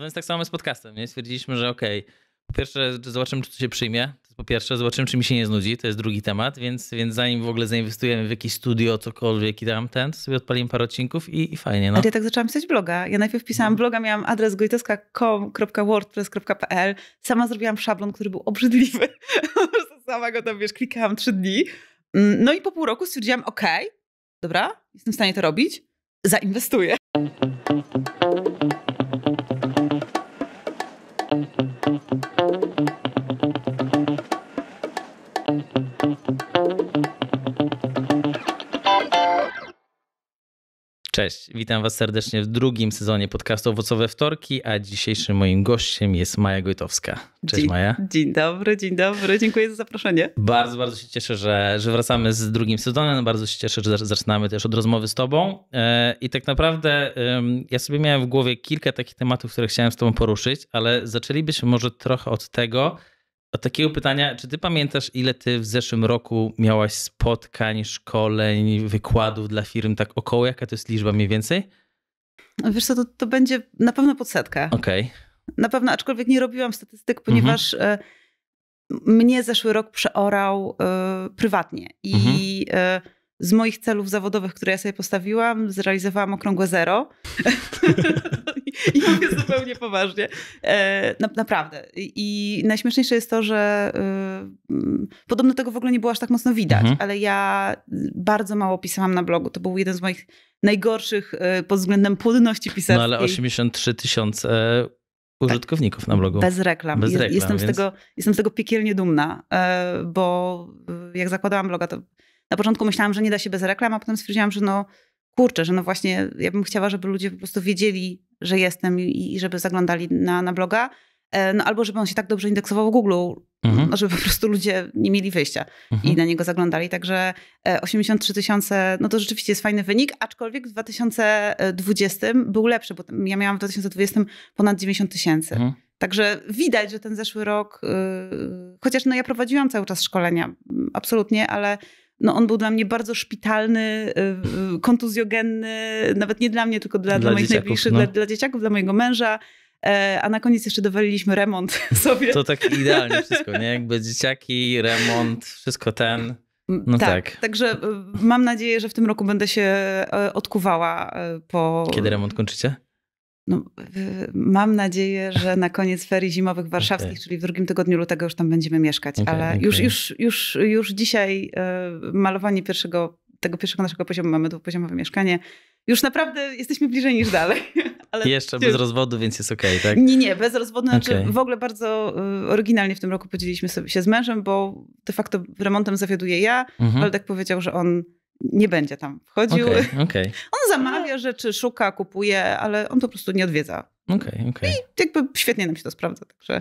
No więc tak samo z podcastem. Nie? Stwierdziliśmy, że okej, okay, po pierwsze zobaczymy, czy to się przyjmie. po pierwsze, zobaczymy, czy mi się nie znudzi. To jest drugi temat, więc, więc zanim w ogóle zainwestujemy w jakieś studio, cokolwiek i tam ten, to sobie odpaliłem parę odcinków i, i fajnie. No. Ale ja tak zaczęłam pisać bloga. Ja najpierw pisałam no. bloga, miałam adres gojtoska.com.wordpress.pl. Sama zrobiłam szablon, który był obrzydliwy. Sama go tam, wiesz, klikałam trzy dni. Mm, no i po pół roku stwierdziłam, ok, dobra, jestem w stanie to robić, zainwestuję. Cześć, witam Was serdecznie w drugim sezonie podcastu Owocowe Wtorki, a dzisiejszym moim gościem jest Maja Gojtowska. Cześć dzień, Maja. Dzień dobry, dzień dobry, dziękuję za zaproszenie. Bardzo, bardzo się cieszę, że, że wracamy z drugim sezonem, bardzo się cieszę, że zaczynamy też od rozmowy z Tobą e, i tak naprawdę ja sobie miałem w głowie kilka takich tematów, które chciałem z Tobą poruszyć, ale zaczęlibyśmy może trochę od tego, od takiego pytania, czy ty pamiętasz, ile ty w zeszłym roku miałaś spotkań, szkoleń, wykładów dla firm, tak około, jaka to jest liczba mniej więcej? No wiesz co, to, to będzie na pewno pod setkę. Okej. Okay. Na pewno, aczkolwiek nie robiłam statystyk, mhm. ponieważ mhm. mnie zeszły rok przeorał y, prywatnie i... Mhm. Y, z moich celów zawodowych, które ja sobie postawiłam, zrealizowałam okrągłe zero. I mówię zupełnie poważnie. E, na, naprawdę. I najśmieszniejsze jest to, że y, podobno tego w ogóle nie było aż tak mocno widać, mhm. ale ja bardzo mało pisałam na blogu. To był jeden z moich najgorszych y, pod względem płynności pisarskiej. No ale 83 tysiące e, użytkowników tak, na blogu. Bez reklam. Bez reklam jestem, więc... z tego, jestem z tego piekielnie dumna, e, bo y, jak zakładałam bloga, to na początku myślałam, że nie da się bez reklam, a potem stwierdziłam, że no kurczę, że no właśnie ja bym chciała, żeby ludzie po prostu wiedzieli, że jestem i, i żeby zaglądali na, na bloga, e, no albo żeby on się tak dobrze indeksował w Google, mhm. No, żeby po prostu ludzie nie mieli wyjścia mhm. i na niego zaglądali. Także 83 e, tysiące, no to rzeczywiście jest fajny wynik, aczkolwiek w 2020 był lepszy, bo ja miałam w 2020 ponad 90 tysięcy. Mhm. Także widać, że ten zeszły rok, yy, chociaż no ja prowadziłam cały czas szkolenia, mm, absolutnie, ale no on był dla mnie bardzo szpitalny, y, y, kontuzjogenny, nawet nie dla mnie, tylko dla, dla, dla moich najbliższych, no. dla, dla dzieciaków, dla mojego męża. E, a na koniec jeszcze dowaliliśmy remont sobie. To tak idealnie wszystko, nie? Jakby dzieciaki, remont, wszystko ten. Mm, no tak, tak, Także y, mam nadzieję, że w tym roku będę się e, odkuwała e, po. Kiedy remont kończycie? No, mam nadzieję, że na koniec ferii zimowych warszawskich, okay. czyli w drugim tygodniu lutego już tam będziemy mieszkać, okay, ale Już, już, już, już dzisiaj e, malowanie pierwszego, tego pierwszego naszego poziomu, mamy dwupoziomowe mieszkanie, już naprawdę jesteśmy bliżej niż dalej. Ale Jeszcze bez rozwodu, więc jest okej, okay, tak? Nie, nie, bez rozwodu. Znaczy w ogóle bardzo e, oryginalnie w tym roku podzieliliśmy sobie się z mężem, bo de facto remontem zawiaduję ja. Mhm. Waldek powiedział, że on nie będzie tam wchodził. Okay, okay. On zamawia rzeczy, szuka, kupuje, ale on po prostu nie odwiedza. Okay, okay. I jakby świetnie nam się to sprawdza. Także...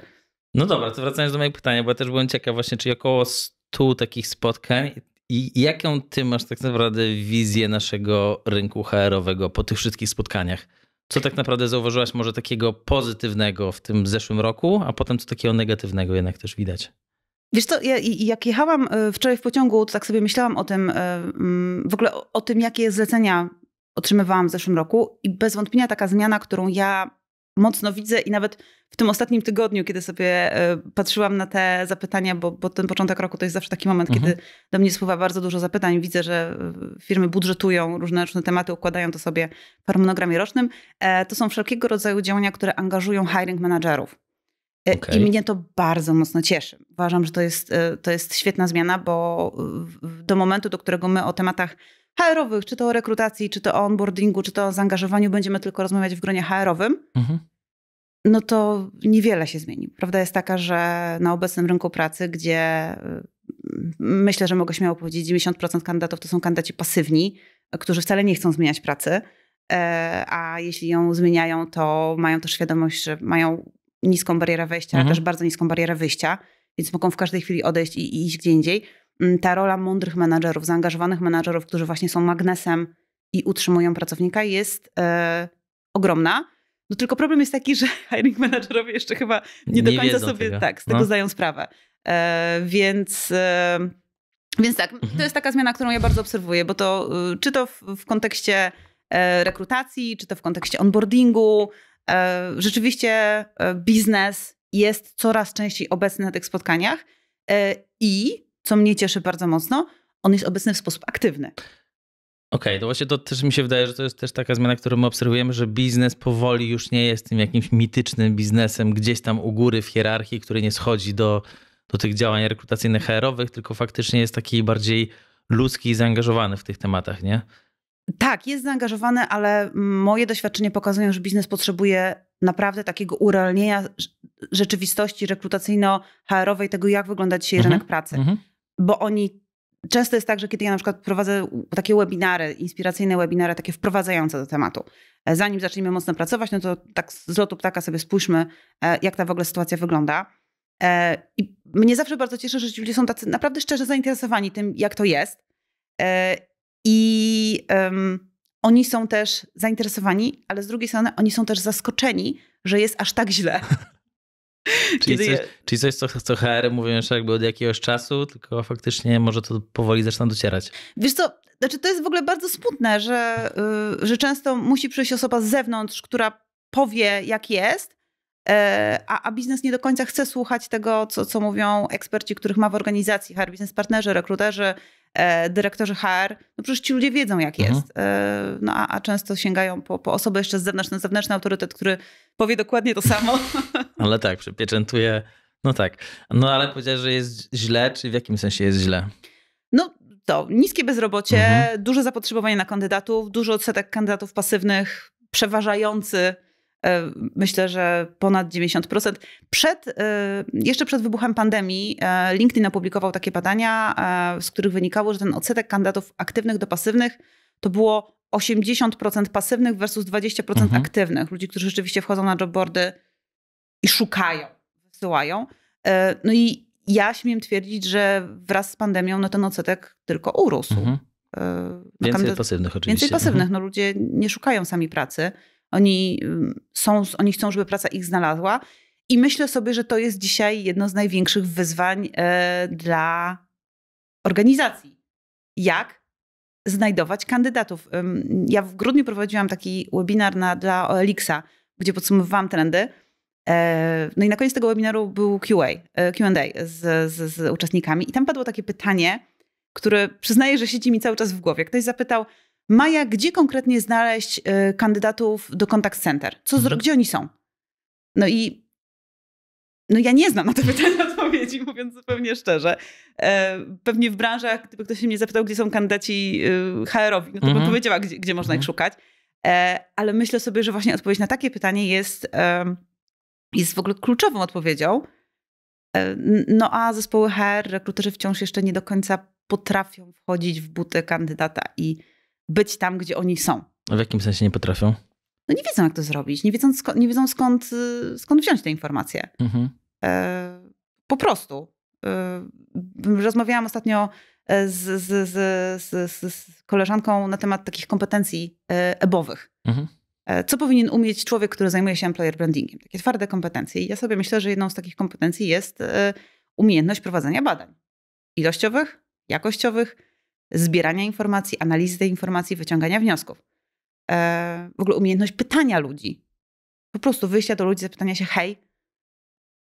No dobra, to wracając do mojego pytania, bo ja też byłem ciekaw właśnie, czyli około 100 takich spotkań i jaką ty masz tak naprawdę wizję naszego rynku HR-owego po tych wszystkich spotkaniach? Co tak naprawdę zauważyłaś może takiego pozytywnego w tym zeszłym roku, a potem co takiego negatywnego jednak też widać? Wiesz co, ja, jak jechałam e, wczoraj w pociągu, to tak sobie myślałam o tym, e, mm, w ogóle o tym, jakie zlecenia otrzymywałam w zeszłym roku i bez wątpienia taka zmiana, którą ja mocno widzę i nawet w tym ostatnim tygodniu, kiedy sobie e, patrzyłam na te zapytania, bo, bo ten początek roku to jest zawsze taki moment, mhm. kiedy do mnie spływa bardzo dużo zapytań. Widzę, że firmy budżetują różne, różne tematy, układają to sobie w harmonogramie rocznym. To są wszelkiego rodzaju działania, które angażują hiring managerów. Okay. E, I mnie to bardzo mocno cieszy. Uważam, że to jest, e, to jest świetna zmiana, bo do momentu, do którego my o tematach HR-owych, czy to o rekrutacji, czy to o onboardingu, czy to o zaangażowaniu, będziemy tylko rozmawiać w gronie HR-owym, mhm. no to niewiele się zmieni. Prawda jest taka, że na obecnym rynku pracy, gdzie mm, myślę, że mogę śmiało powiedzieć, 90% kandydatów to są kandydaci pasywni, którzy wcale nie chcą zmieniać pracy, e, a jeśli ją zmieniają, to mają też świadomość, że mają niską barierę wejścia, mhm. ale też bardzo niską barierę wyjścia, więc mogą w każdej chwili odejść i, i iść gdzie indziej. Mm, ta rola mądrych menadżerów, zaangażowanych menadżerów, którzy właśnie są magnesem i utrzymują pracownika, jest e, ogromna. No tylko problem jest taki, że hiring managerowie jeszcze chyba nie, do nie końca sobie tego. tak z no. tego no. zdają sprawę. E, więc, e, więc tak, to mhm. jest taka zmiana, którą ja bardzo obserwuję, bo to y, czy to w, w kontekście e, rekrutacji, czy to w kontekście onboardingu, E, rzeczywiście e, biznes jest coraz częściej obecny na tych spotkaniach e, i, co mnie cieszy bardzo mocno, on jest obecny w sposób aktywny. Okej, okay, to właśnie to też mi się wydaje, że to jest też taka zmiana, którą my obserwujemy, że biznes powoli już nie jest tym jakimś mitycznym biznesem gdzieś tam u góry w hierarchii, który nie schodzi do, do tych działań rekrutacyjnych HR-owych, tylko faktycznie jest taki bardziej ludzki i zaangażowany w tych tematach, nie? Tak, jest zaangażowany, ale moje doświadczenie pokazują, że biznes potrzebuje naprawdę takiego urealnienia rzeczywistości rekrutacyjno-HR-owej, tego jak wygląda dzisiaj mhm. rynek pracy. Mhm. Bo oni często jest tak, że kiedy ja na przykład prowadzę takie webinary, inspiracyjne webinary, takie wprowadzające do tematu, e, zanim zaczniemy mocno pracować, no to tak z lotu ptaka sobie spójrzmy, e, jak ta w ogóle sytuacja wygląda. E, I mnie zawsze bardzo cieszy, że ci ludzie są tacy naprawdę szczerze zainteresowani tym, jak to jest. I um, oni są też zainteresowani, ale z drugiej strony oni są też zaskoczeni, że jest aż tak źle. czyli, coś, je... czyli coś, co, co HR mówią już jakby od jakiegoś czasu, tylko faktycznie może to powoli zaczyna docierać. Wiesz co, znaczy to jest w ogóle bardzo smutne, że, yy, że często musi przyjść osoba z zewnątrz, która powie jak jest, e, a, a biznes nie do końca chce słuchać tego, co, co mówią eksperci, których ma w organizacji, HR, biznes partnerzy, rekruterzy, E, dyrektorzy HR, no przecież ci ludzie wiedzą, jak mhm. jest. E, no a, a, często sięgają po, po osobę jeszcze z zewnątrz, ten zewnętrzny autorytet, który powie dokładnie to samo. Ale tak, przypieczętuje. No tak. No ale powiedziałeś, że jest źle, czy w jakim sensie jest źle? No to niskie bezrobocie, mhm. duże zapotrzebowanie na kandydatów, duży odsetek kandydatów pasywnych, przeważający E, myślę, że ponad 90%. Przed, e, jeszcze przed wybuchem pandemii e, LinkedIn opublikował takie badania, z których wynikało, że ten odsetek kandydatów aktywnych do pasywnych to było 80% pasywnych versus 20% mhm. aktywnych. Ludzi, którzy rzeczywiście wchodzą na jobboardy i szukają, wysyłają. No i ja śmiem twierdzić, że wraz z pandemią no ten odsetek tylko urósł. Mhm. No, Więcej pasywnych oczywiście. Więcej pasywnych. Mhm. No ludzie nie szukają sami pracy. Oni, są, oni chcą, żeby praca ich znalazła. I myślę sobie, że to jest dzisiaj jedno z największych wyzwań e, dla organizacji. Jak znajdować kandydatów? Ja w grudniu prowadziłam taki webinar na, dla olx gdzie podsumowywałam trendy. E, no i na koniec tego webinaru był QA, e, Q&A z, z, z uczestnikami i tam padło takie pytanie, które przyznaję, że siedzi mi cały czas w głowie. Ktoś zapytał, Maja, gdzie konkretnie znaleźć y, kandydatów do Contact Center? Co, mhm. Gdzie oni są? No i no ja nie znam na to pytanie odpowiedzi, mówiąc zupełnie szczerze. E, pewnie w branżach, gdyby ktoś się mnie zapytał, gdzie są kandydaci y, HR-owi, no to mhm. bym powiedziała, gdzie, gdzie można mhm. ich szukać. E, ale myślę sobie, że właśnie odpowiedź na takie pytanie jest, e, jest w ogóle kluczową odpowiedzią. No a zespoły HR, rekruterzy wciąż jeszcze nie do końca potrafią wchodzić w buty kandydata i być tam, gdzie oni są. A w jakim sensie nie potrafią? No nie wiedzą, jak to zrobić. Nie wiedzą, sko- nie wiedzą skąd, y, skąd wziąć te informacje. Mhm. E, po prostu. E, rozmawiałam ostatnio e, z, z, z, z, koleżanką na temat takich kompetencji e, ebowych. Mhm. E, co powinien umieć człowiek, który zajmuje się employer brandingiem? Takie twarde kompetencje. I ja sobie myślę, że jedną z takich kompetencji jest umiejętność prowadzenia badań ilościowych, jakościowych, zbierania informacji, analizy tej informacji, wyciągania wniosków. E, w ogóle umiejętność pytania ludzi. Po prostu wyjścia do ludzi, zapytania się, hej,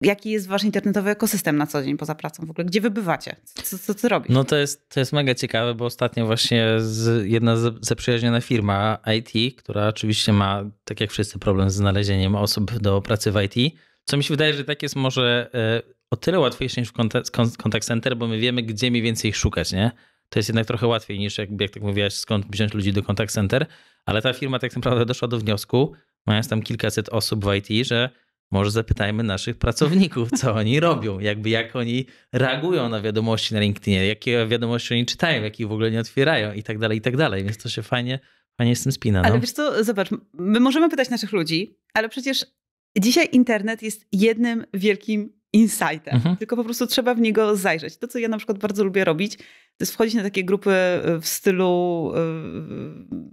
jaki jest wasz internetowy ekosystem na co dzień poza pracą w ogóle? Gdzie wybywacie? Co, co, co robisz? No to jest, to jest mega ciekawe, bo ostatnio właśnie z, jedna zaprzyjaźniona firma IT, która oczywiście ma, tak jak wszyscy, problem z znalezieniem osób do pracy w IT, co mi się wydaje, że tak jest może e, o tyle łatwiejsze niż w contact center, bo my wiemy, gdzie mniej więcej szukać, nie? to jest jednak trochę łatwiej niż, jak, jak tak mówiłaś, skąd wziąć ludzi do contact center, ale ta firma tak naprawdę doszła do wniosku, mając tam kilkaset osób w IT, że może zapytajmy naszych pracowników, co oni robią, jakby jak oni reagują na wiadomości na LinkedInie, jakie wiadomości oni czytają, jakie w ogóle nie otwierają i tak dalej, i tak dalej. Więc to się fajnie, fajnie z tym spina. No. Ale wiesz co, zobacz, my możemy pytać naszych ludzi, ale przecież dzisiaj internet jest jednym wielkim insightem, mhm. tylko po prostu trzeba w niego zajrzeć. To, co ja na przykład bardzo lubię robić, to jest wchodzić na takie grupy e, w stylu, e,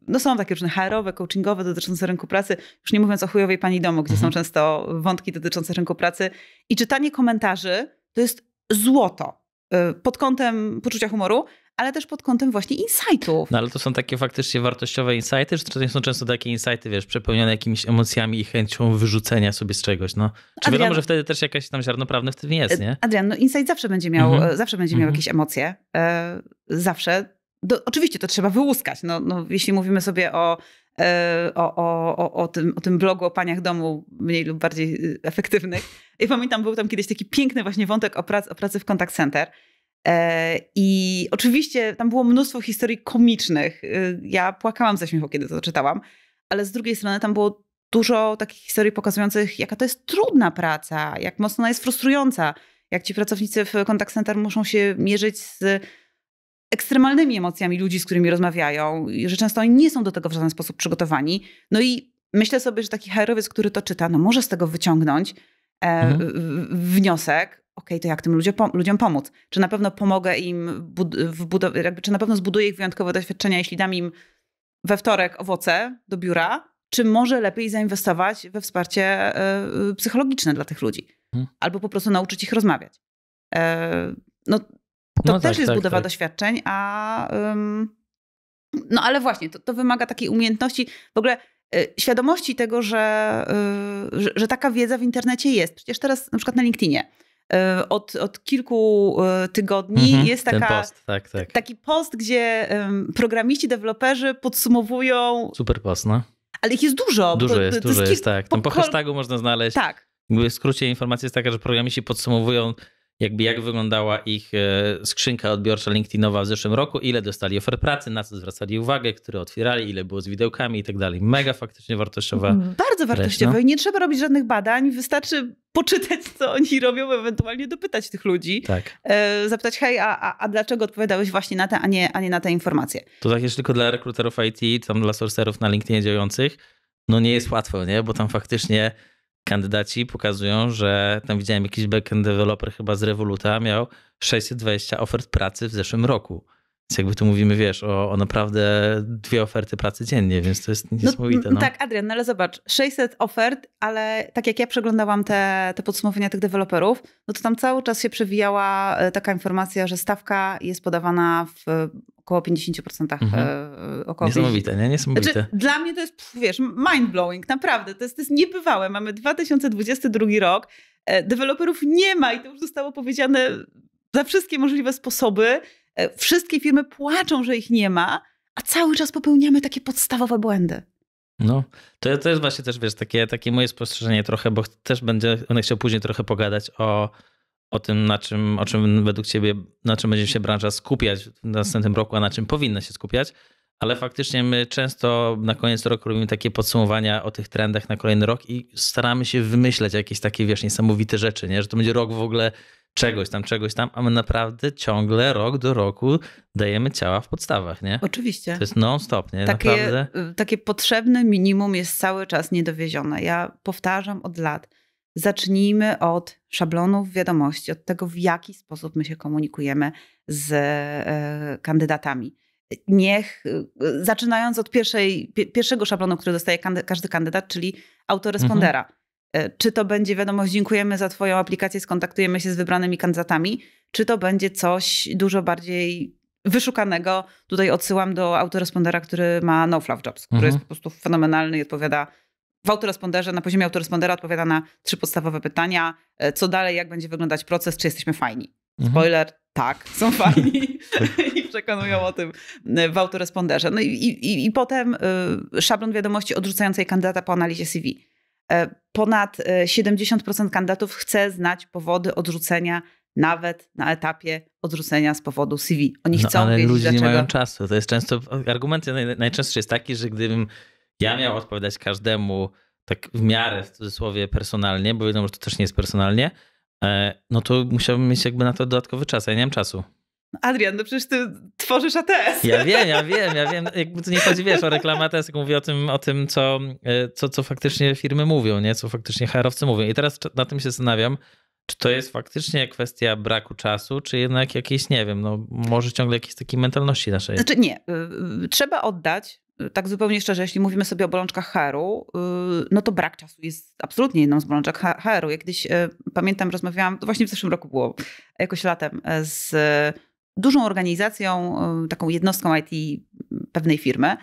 no są takie różne HR-owe, coachingowe dotyczące rynku pracy, już nie mówiąc o chujowej pani domu, gdzie mhm. są często wątki dotyczące rynku pracy i czytanie komentarzy to jest złoto e, pod kątem poczucia humoru, ale też pod kątem właśnie insightów. No ale to są takie faktycznie wartościowe insighty, czy to są często takie insighty, wiesz, przepełnione jakimiś emocjami i chęcią wyrzucenia sobie z czegoś, no. Czy Adrian, wiadomo, że wtedy też jakieś tam ziarno prawne w tym jest, nie? Adrian, no insight zawsze będzie miał, mhm. E, zawsze będzie miał mhm. jakieś emocje, e, zawsze. Do, oczywiście to trzeba wyłuskać, no, no jeśli mówimy sobie o e, o, o, o, o, tym, o tym blogu o paniach domu, mniej lub bardziej efektywnych. I pamiętam, był tam kiedyś taki piękny właśnie wątek o, prac, o pracy w contact center. E, I oczywiście tam było mnóstwo historii komicznych. Y, ja płakałam ze śmiechu, kiedy to czytałam, ale z drugiej strony tam było dużo takich historii pokazujących, jaka to jest trudna praca, jak mocno ona jest frustrująca, jak ci pracownicy w contact center muszą się mierzyć z ekstremalnymi emocjami ludzi, z którymi rozmawiają, i że często oni nie są do tego w żaden sposób przygotowani. No i myślę sobie, że taki herowiec, który to czyta, no może z tego wyciągnąć e, mhm. wniosek, OK, to jak tym ludziom, ludziom pomóc? Czy na pewno pomogę im, w budowie, czy na pewno zbuduję ich wyjątkowe doświadczenia, jeśli dam im we wtorek owoce do biura? Czy może lepiej zainwestować we wsparcie y, psychologiczne dla tych ludzi? Mhm. Albo po prostu nauczyć ich rozmawiać? E, no, to no też tak, jest tak, budowa tak. doświadczeń, a... Ym, no ale właśnie, to, to wymaga takiej umiejętności, w ogóle e, świadomości tego, że, że, że, taka wiedza w internecie jest. Przecież teraz na przykład na LinkedInie E, od, od kilku e, tygodni mhm, jest taka, post, tak, tak. taki post, gdzie programiści, deweloperzy podsumowują. Super post, no. Ale ich jest dużo. Dużo jest, dużo jest, jest, tak. Tam po hashtagu można znaleźć. Tak. W skrócie informacja jest taka, że programiści podsumowują jakby jak wyglądała ich e, skrzynka odbiorcza LinkedInowa w zeszłym roku, ile dostali ofer pracy, na co zwracali uwagę, które otwierali, ile było z widełkami i tak dalej. Mega faktycznie wartościowa. Mhm, bardzo wartościowa. No. i Nie trzeba robić żadnych badań, wystarczy poczytać, co oni robią, ewentualnie dopytać tych ludzi. Tak. E, zapytać, hej, a, a dlaczego odpowiadałeś właśnie na te, a nie, a nie na te informacje? To tak jest tylko dla rekruterów IT, tam dla sourcerów na LinkedInie działających, no nie jest łatwo, nie? Bo tam faktycznie kandydaci pokazują, że tam widziałem jakiś backend developer chyba z Revoluta miał 620 ofert pracy w zeszłym roku. Więc jakby tu mówimy, wiesz, o, o naprawdę dwie oferty pracy dziennie, więc to jest no, niesamowite. No. Tak, Adrian, no ale zobacz, 600 ofert, ale tak jak ja przeglądałam te, te podsumowania tych deweloperów, no to tam cały czas się przewijała e, taka informacja, że stawka jest podawana w e, około 50%. Mhm. E, około Niesamowite, nie? Niesamowite. Znaczy, dla mnie to jest, wiesz, mind blowing, naprawdę. To jest, to jest niebywałe. Mamy 2022 rok, deweloperów nie ma i to już zostało powiedziane za wszystkie możliwe sposoby. E, wszystkie firmy płaczą, że ich nie ma, a cały czas popełniamy takie podstawowe błędy. No, to, to jest właśnie też, wiesz, takie, takie moje spostrzeżenie trochę, bo też będę, będę chciał później trochę pogadać o, o tym, na czym, o czym według ciebie, na czym będzie się branża skupiać w następnym roku, a na czym powinna się skupiać. Ale faktycznie my często na koniec roku robimy takie podsumowania o tych trendach na kolejny rok i staramy się wymyśleć jakieś takie, wiesz, niesamowite rzeczy, nie? że to będzie rok w ogóle czegoś tam, czegoś tam, a my naprawdę ciągle rok do roku dajemy ciała w podstawach, nie? Oczywiście. To jest non-stop, nie? Takie, naprawdę. Y, takie potrzebne minimum jest cały czas niedowiezione. Ja powtarzam od lat, zacznijmy od szablonów wiadomości, od tego, w jaki sposób my się komunikujemy z e, kandydatami. Niech, y, zaczynając od pierwszej, pierwszego szablonu, który dostaje kandy, każdy kandydat, czyli autorespondera. Mhm. E, czy to będzie wiadomość, dziękujemy za Twoją aplikację, skontaktujemy się z wybranymi kandydatami, czy to będzie coś dużo bardziej wyszukanego. Tutaj odsyłam do autorespondera, który ma No Fluff Jobs, który mhm. jest po prostu fenomenalny i odpowiada w autoresponderze, na poziomie autorespondera odpowiada na trzy podstawowe pytania. E, co dalej, jak będzie wyglądać proces, czy jesteśmy fajni? Mhm. Spoiler, mhm. tak, są fajni i przekonują o tym e, w autoresponderze. No i, i, i potem y, szablon wiadomości odrzucającej kandydata po analizie CV E, ponad 70% e, kandydatów chce znać powody odrzucenia nawet na etapie odrzucenia z powodu CV. Oni no, chcą ale wiedzieć, ludzie dlaczego... mają czasu. To jest często, argument najczęstszy jest taki, że gdybym ja miał odpowiadać każdemu tak w miarę, w cudzysłowie, personalnie, bo wiadomo, że to też nie jest personalnie, e, no to musiałbym mieć jakby na to dodatkowy czas, ja nie mam czasu. Adrian, no przecież ty tworzysz ATS. Ja wiem, ja wiem, ja wiem. Jakby tu nie chodzi, wiesz, o reklamę ATS, jak mówię o tym, o tym co, e, co, co faktycznie firmy mówią, nie? co faktycznie HR-owcy mówią. I teraz na tym się zastanawiam, czy to jest faktycznie kwestia braku czasu, czy jednak jakiejś, nie wiem, no może ciągle jakiejś takiej mentalności naszej? Znaczy nie, y, y, trzeba oddać, y, tak zupełnie szczerze, jeśli mówimy sobie o bolączkach HR-u, no to brak czasu jest absolutnie jedną z bolączek HR-u. Jak kiedyś pamiętam, rozmawiałam, to właśnie w zeszłym roku było, jakoś latem, z dużą organizacją, e, taką jednostką IT pewnej firmy.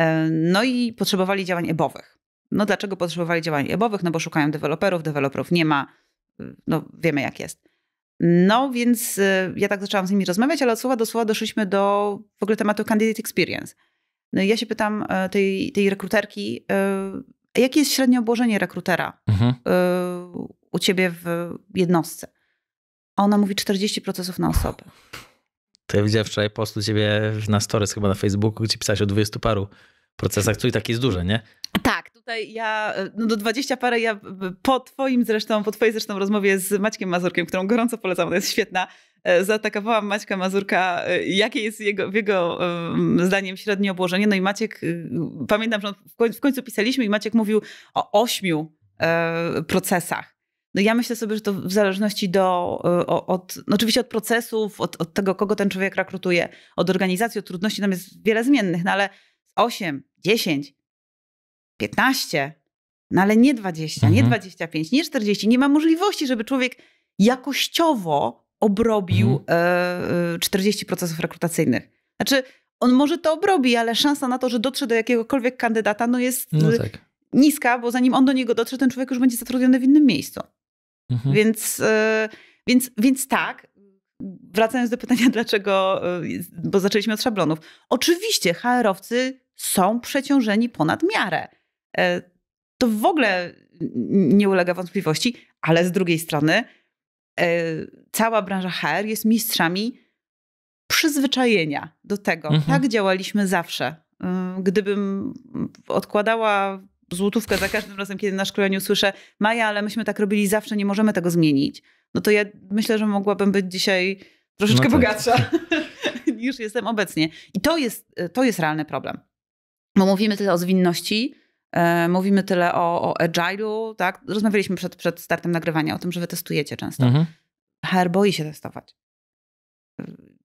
E, no i potrzebowali działań ebowych. No dlaczego potrzebowali działań ebowych? No bo szukają deweloperów, deweloperów nie ma, e, no wiemy jak jest. No więc ja tak zaczęłam z nimi rozmawiać, ale od słowa do słowa doszliśmy do w ogóle tematu candidate experience. No i ja się pytam tej, tej rekruterki, jakie jest średnie obłożenie rekrutera mhm. u ciebie w jednostce? A ona mówi 40 procesów na osobę. To ja widziałem wczoraj post u ciebie na stories chyba na Facebooku, gdzie pisałeś o 20 paru procesach, co i tak jest duże, nie? Tak, tutaj ja, e, no do 20 parę ja po twoim zresztą, po twojej zresztą rozmowie z Maćkiem Mazurkiem, którą gorąco polecam, to jest świetna, e, zaatakowałam Maćka Mazurka, e, jakie jest jego, jego zdaniem średnie obłożenie. No i Maciek, pamiętam, że w końcu pisaliśmy i Maciek mówił o ośmiu procesach. No ja myślę sobie, że to w zależności do, od, no oczywiście od procesów, od, od tego, kogo ten człowiek rekrutuje, od organizacji, od trudności, tam jest wiele zmiennych, no ale 8, 10, 15, no ale nie 20, mhm. nie 25, nie 40. Nie ma możliwości, żeby człowiek jakościowo obrobił mhm. 40 e, e, procesów rekrutacyjnych. Znaczy, on może to obrobi, ale szansa na to, że dotrze do jakiegokolwiek kandydata, no jest no tak. niska, bo zanim on do niego dotrze, ten człowiek już będzie zatrudniony w innym miejscu. Mhm. Więc, e, więc, więc tak, wracając do pytania, dlaczego, e, bo zaczęliśmy od szablonów. Oczywiście HR-owcy są przeciążeni ponad miarę. E, to w ogóle nie ulega wątpliwości, ale z drugiej strony cała branża HR jest mistrzami przyzwyczajenia do tego. Mhm. Tak działaliśmy zawsze. Gdybym odkładała złotówkę za każdym razem, kiedy na szkoleniu słyszę Maja, ale myśmy tak robili zawsze, nie możemy tego zmienić. No to ja myślę, że mogłabym być dzisiaj troszeczkę no tak. bogatsza niż jestem obecnie. I to jest, e, to jest realny problem. Bo mówimy tyle o zwinności, e, mówimy tyle o, o agile'u, tak? Rozmawialiśmy przed, przed startem nagrywania o tym, że wy testujecie często. Mhm. HR boi się testować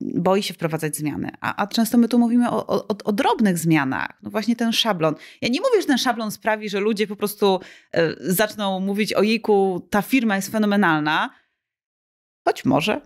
boi się wprowadzać zmiany. A, a często my tu mówimy o, o, o, drobnych zmianach. No właśnie ten szablon. Ja nie mówię, że ten szablon sprawi, że ludzie po prostu e, zaczną mówić o jejku, ta firma jest fenomenalna. Choć może.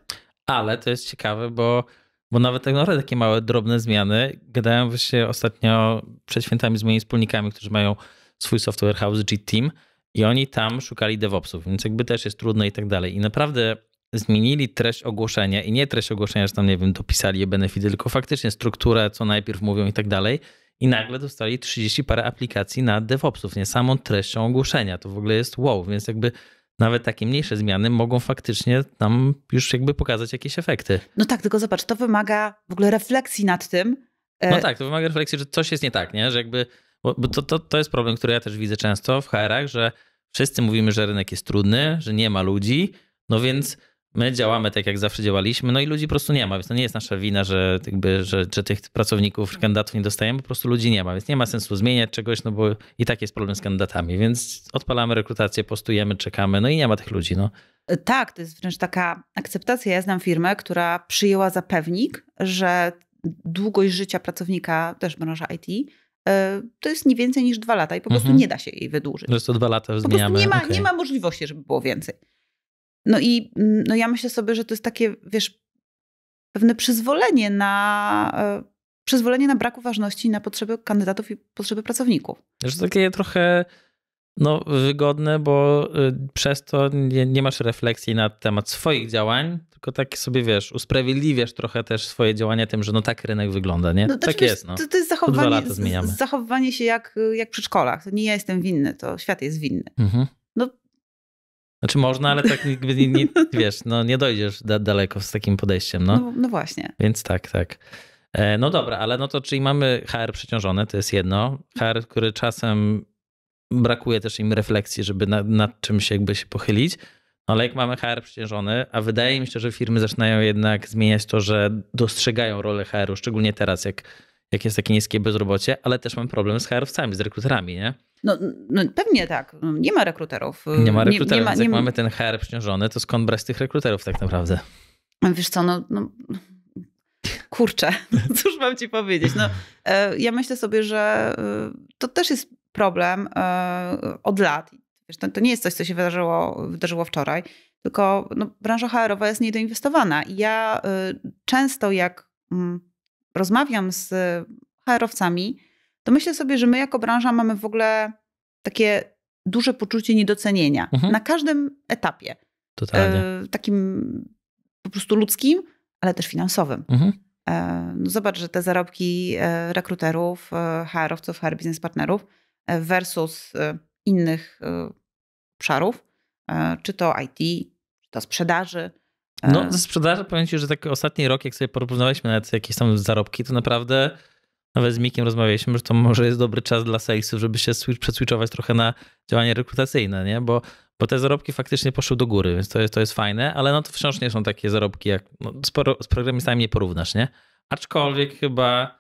Ale to jest ciekawe, bo, bo nawet te tak takie małe, drobne zmiany. Gadałem właśnie ostatnio przed świętami z moimi wspólnikami, którzy mają swój software house G-Team i oni tam szukali DevOpsów, więc jakby też jest trudno i tak dalej. I naprawdę zmienili treść ogłoszenia i nie treść ogłoszenia, że tam, nie wiem, dopisali je benefity, tylko faktycznie strukturę, co najpierw mówią i tak dalej. I nagle dostali 30 parę aplikacji na DevOpsów, nie samą treścią ogłoszenia. To w ogóle jest wow, więc jakby nawet takie mniejsze zmiany mogą faktycznie nam już jakby pokazać jakieś efekty. No tak, tylko zobacz, to wymaga w ogóle refleksji nad tym. E, no tak, to wymaga refleksji, że coś jest nie tak, nie? Że jakby, bo to, to, to jest problem, który ja też widzę często w HR-ach, że wszyscy mówimy, że rynek jest trudny, że nie ma ludzi, no więc My działamy tak, jak zawsze działaliśmy, no i ludzi po prostu nie ma, więc to nie jest nasza wina, że, jakby, że, że tych pracowników, kandydatów nie dostajemy, po prostu ludzi nie ma, więc nie ma sensu zmieniać czegoś, no bo i tak jest problem z kandydatami, więc odpalamy rekrutację, postujemy, czekamy, no i nie ma tych ludzi, no. Tak, to jest wręcz taka akceptacja. Ja znam firmę, która przyjęła zapewnik, że długość życia pracownika, też branża IT, y, to jest nie więcej niż dwa lata i po mhm. prostu mm -hmm. nie da się jej wydłużyć. Po prostu dwa lata po prostu nie ma, okay. nie ma możliwości, żeby było więcej. No i mm, no ja myślę sobie, że to jest takie, wiesz, pewne przyzwolenie na e, przyzwolenie na brak uważności na potrzeby kandydatów i potrzeby pracowników. Że takie trochę no, wygodne, bo y, przez to nie, nie, masz refleksji na temat swoich działań, tylko tak sobie wiesz, usprawiedliwiasz trochę też swoje działania tym, że no tak rynek wygląda, nie? No, tak znaczy, jest. No. To, to jest zachowanie, to zachowanie się jak, jak przy szkolach. To nie ja jestem winny, to świat jest winny. Mhm. Znaczy można, ale tak jakby nie, nie, wiesz, no nie dojdziesz da, daleko z takim podejściem. No. no. No, właśnie. Więc tak, tak. E, no dobra, ale no to czyli mamy HR przeciążone, to jest jedno. HR, który czasem brakuje też im refleksji, żeby nad, nad czymś jakby się pochylić. No ale jak mamy HR przeciążony, a wydaje mi się, że firmy zaczynają jednak zmieniać to, że dostrzegają rolę HR-u, szczególnie teraz, jak jak jest takie niskie bezrobocie, ale też mam problem z HR-owcami, z rekruterami, nie? No, no, pewnie tak. Nie ma rekruterów. Nie ma rekruterów, nie, nie ma, więc jak mamy ten HR przyciążony, to skąd brać tych rekruterów tak naprawdę? Wiesz co, no, no kurczę, no cóż mam ci powiedzieć. No, e, ja myślę sobie, że e, to też jest problem e, od lat. Wiesz, to, to nie jest coś, co się wydarzyło, wydarzyło wczoraj, tylko no, branża HR-owa jest niedoinwestowana. I ja często jak mm, rozmawiam z HR-owcami, to myślę sobie, że my jako branża mamy w ogóle takie duże poczucie niedocenienia mhm. na każdym etapie. Totalnie. E, takim po prostu ludzkim, ale też finansowym. Mhm. E, no zobacz, że te zarobki e, rekruterów, HR-owców, HR Business partnerów versus innych obszarów, czy to IT, czy to sprzedaży, no, e. ze sprzedaży powiem ci, że tak ostatni rok, jak sobie porównaliśmy nawet jakieś tam zarobki, to naprawdę nawet z Mikiem rozmawialiśmy, że to może jest dobry czas dla salesów, żeby się przeswitchować trochę na działanie rekrutacyjne, nie? Bo, bo te zarobki faktycznie poszły do góry, więc to jest, to jest fajne, ale no to wciąż nie są takie zarobki, jak no, sporo, z programistami nie porównasz, nie? Aczkolwiek chyba,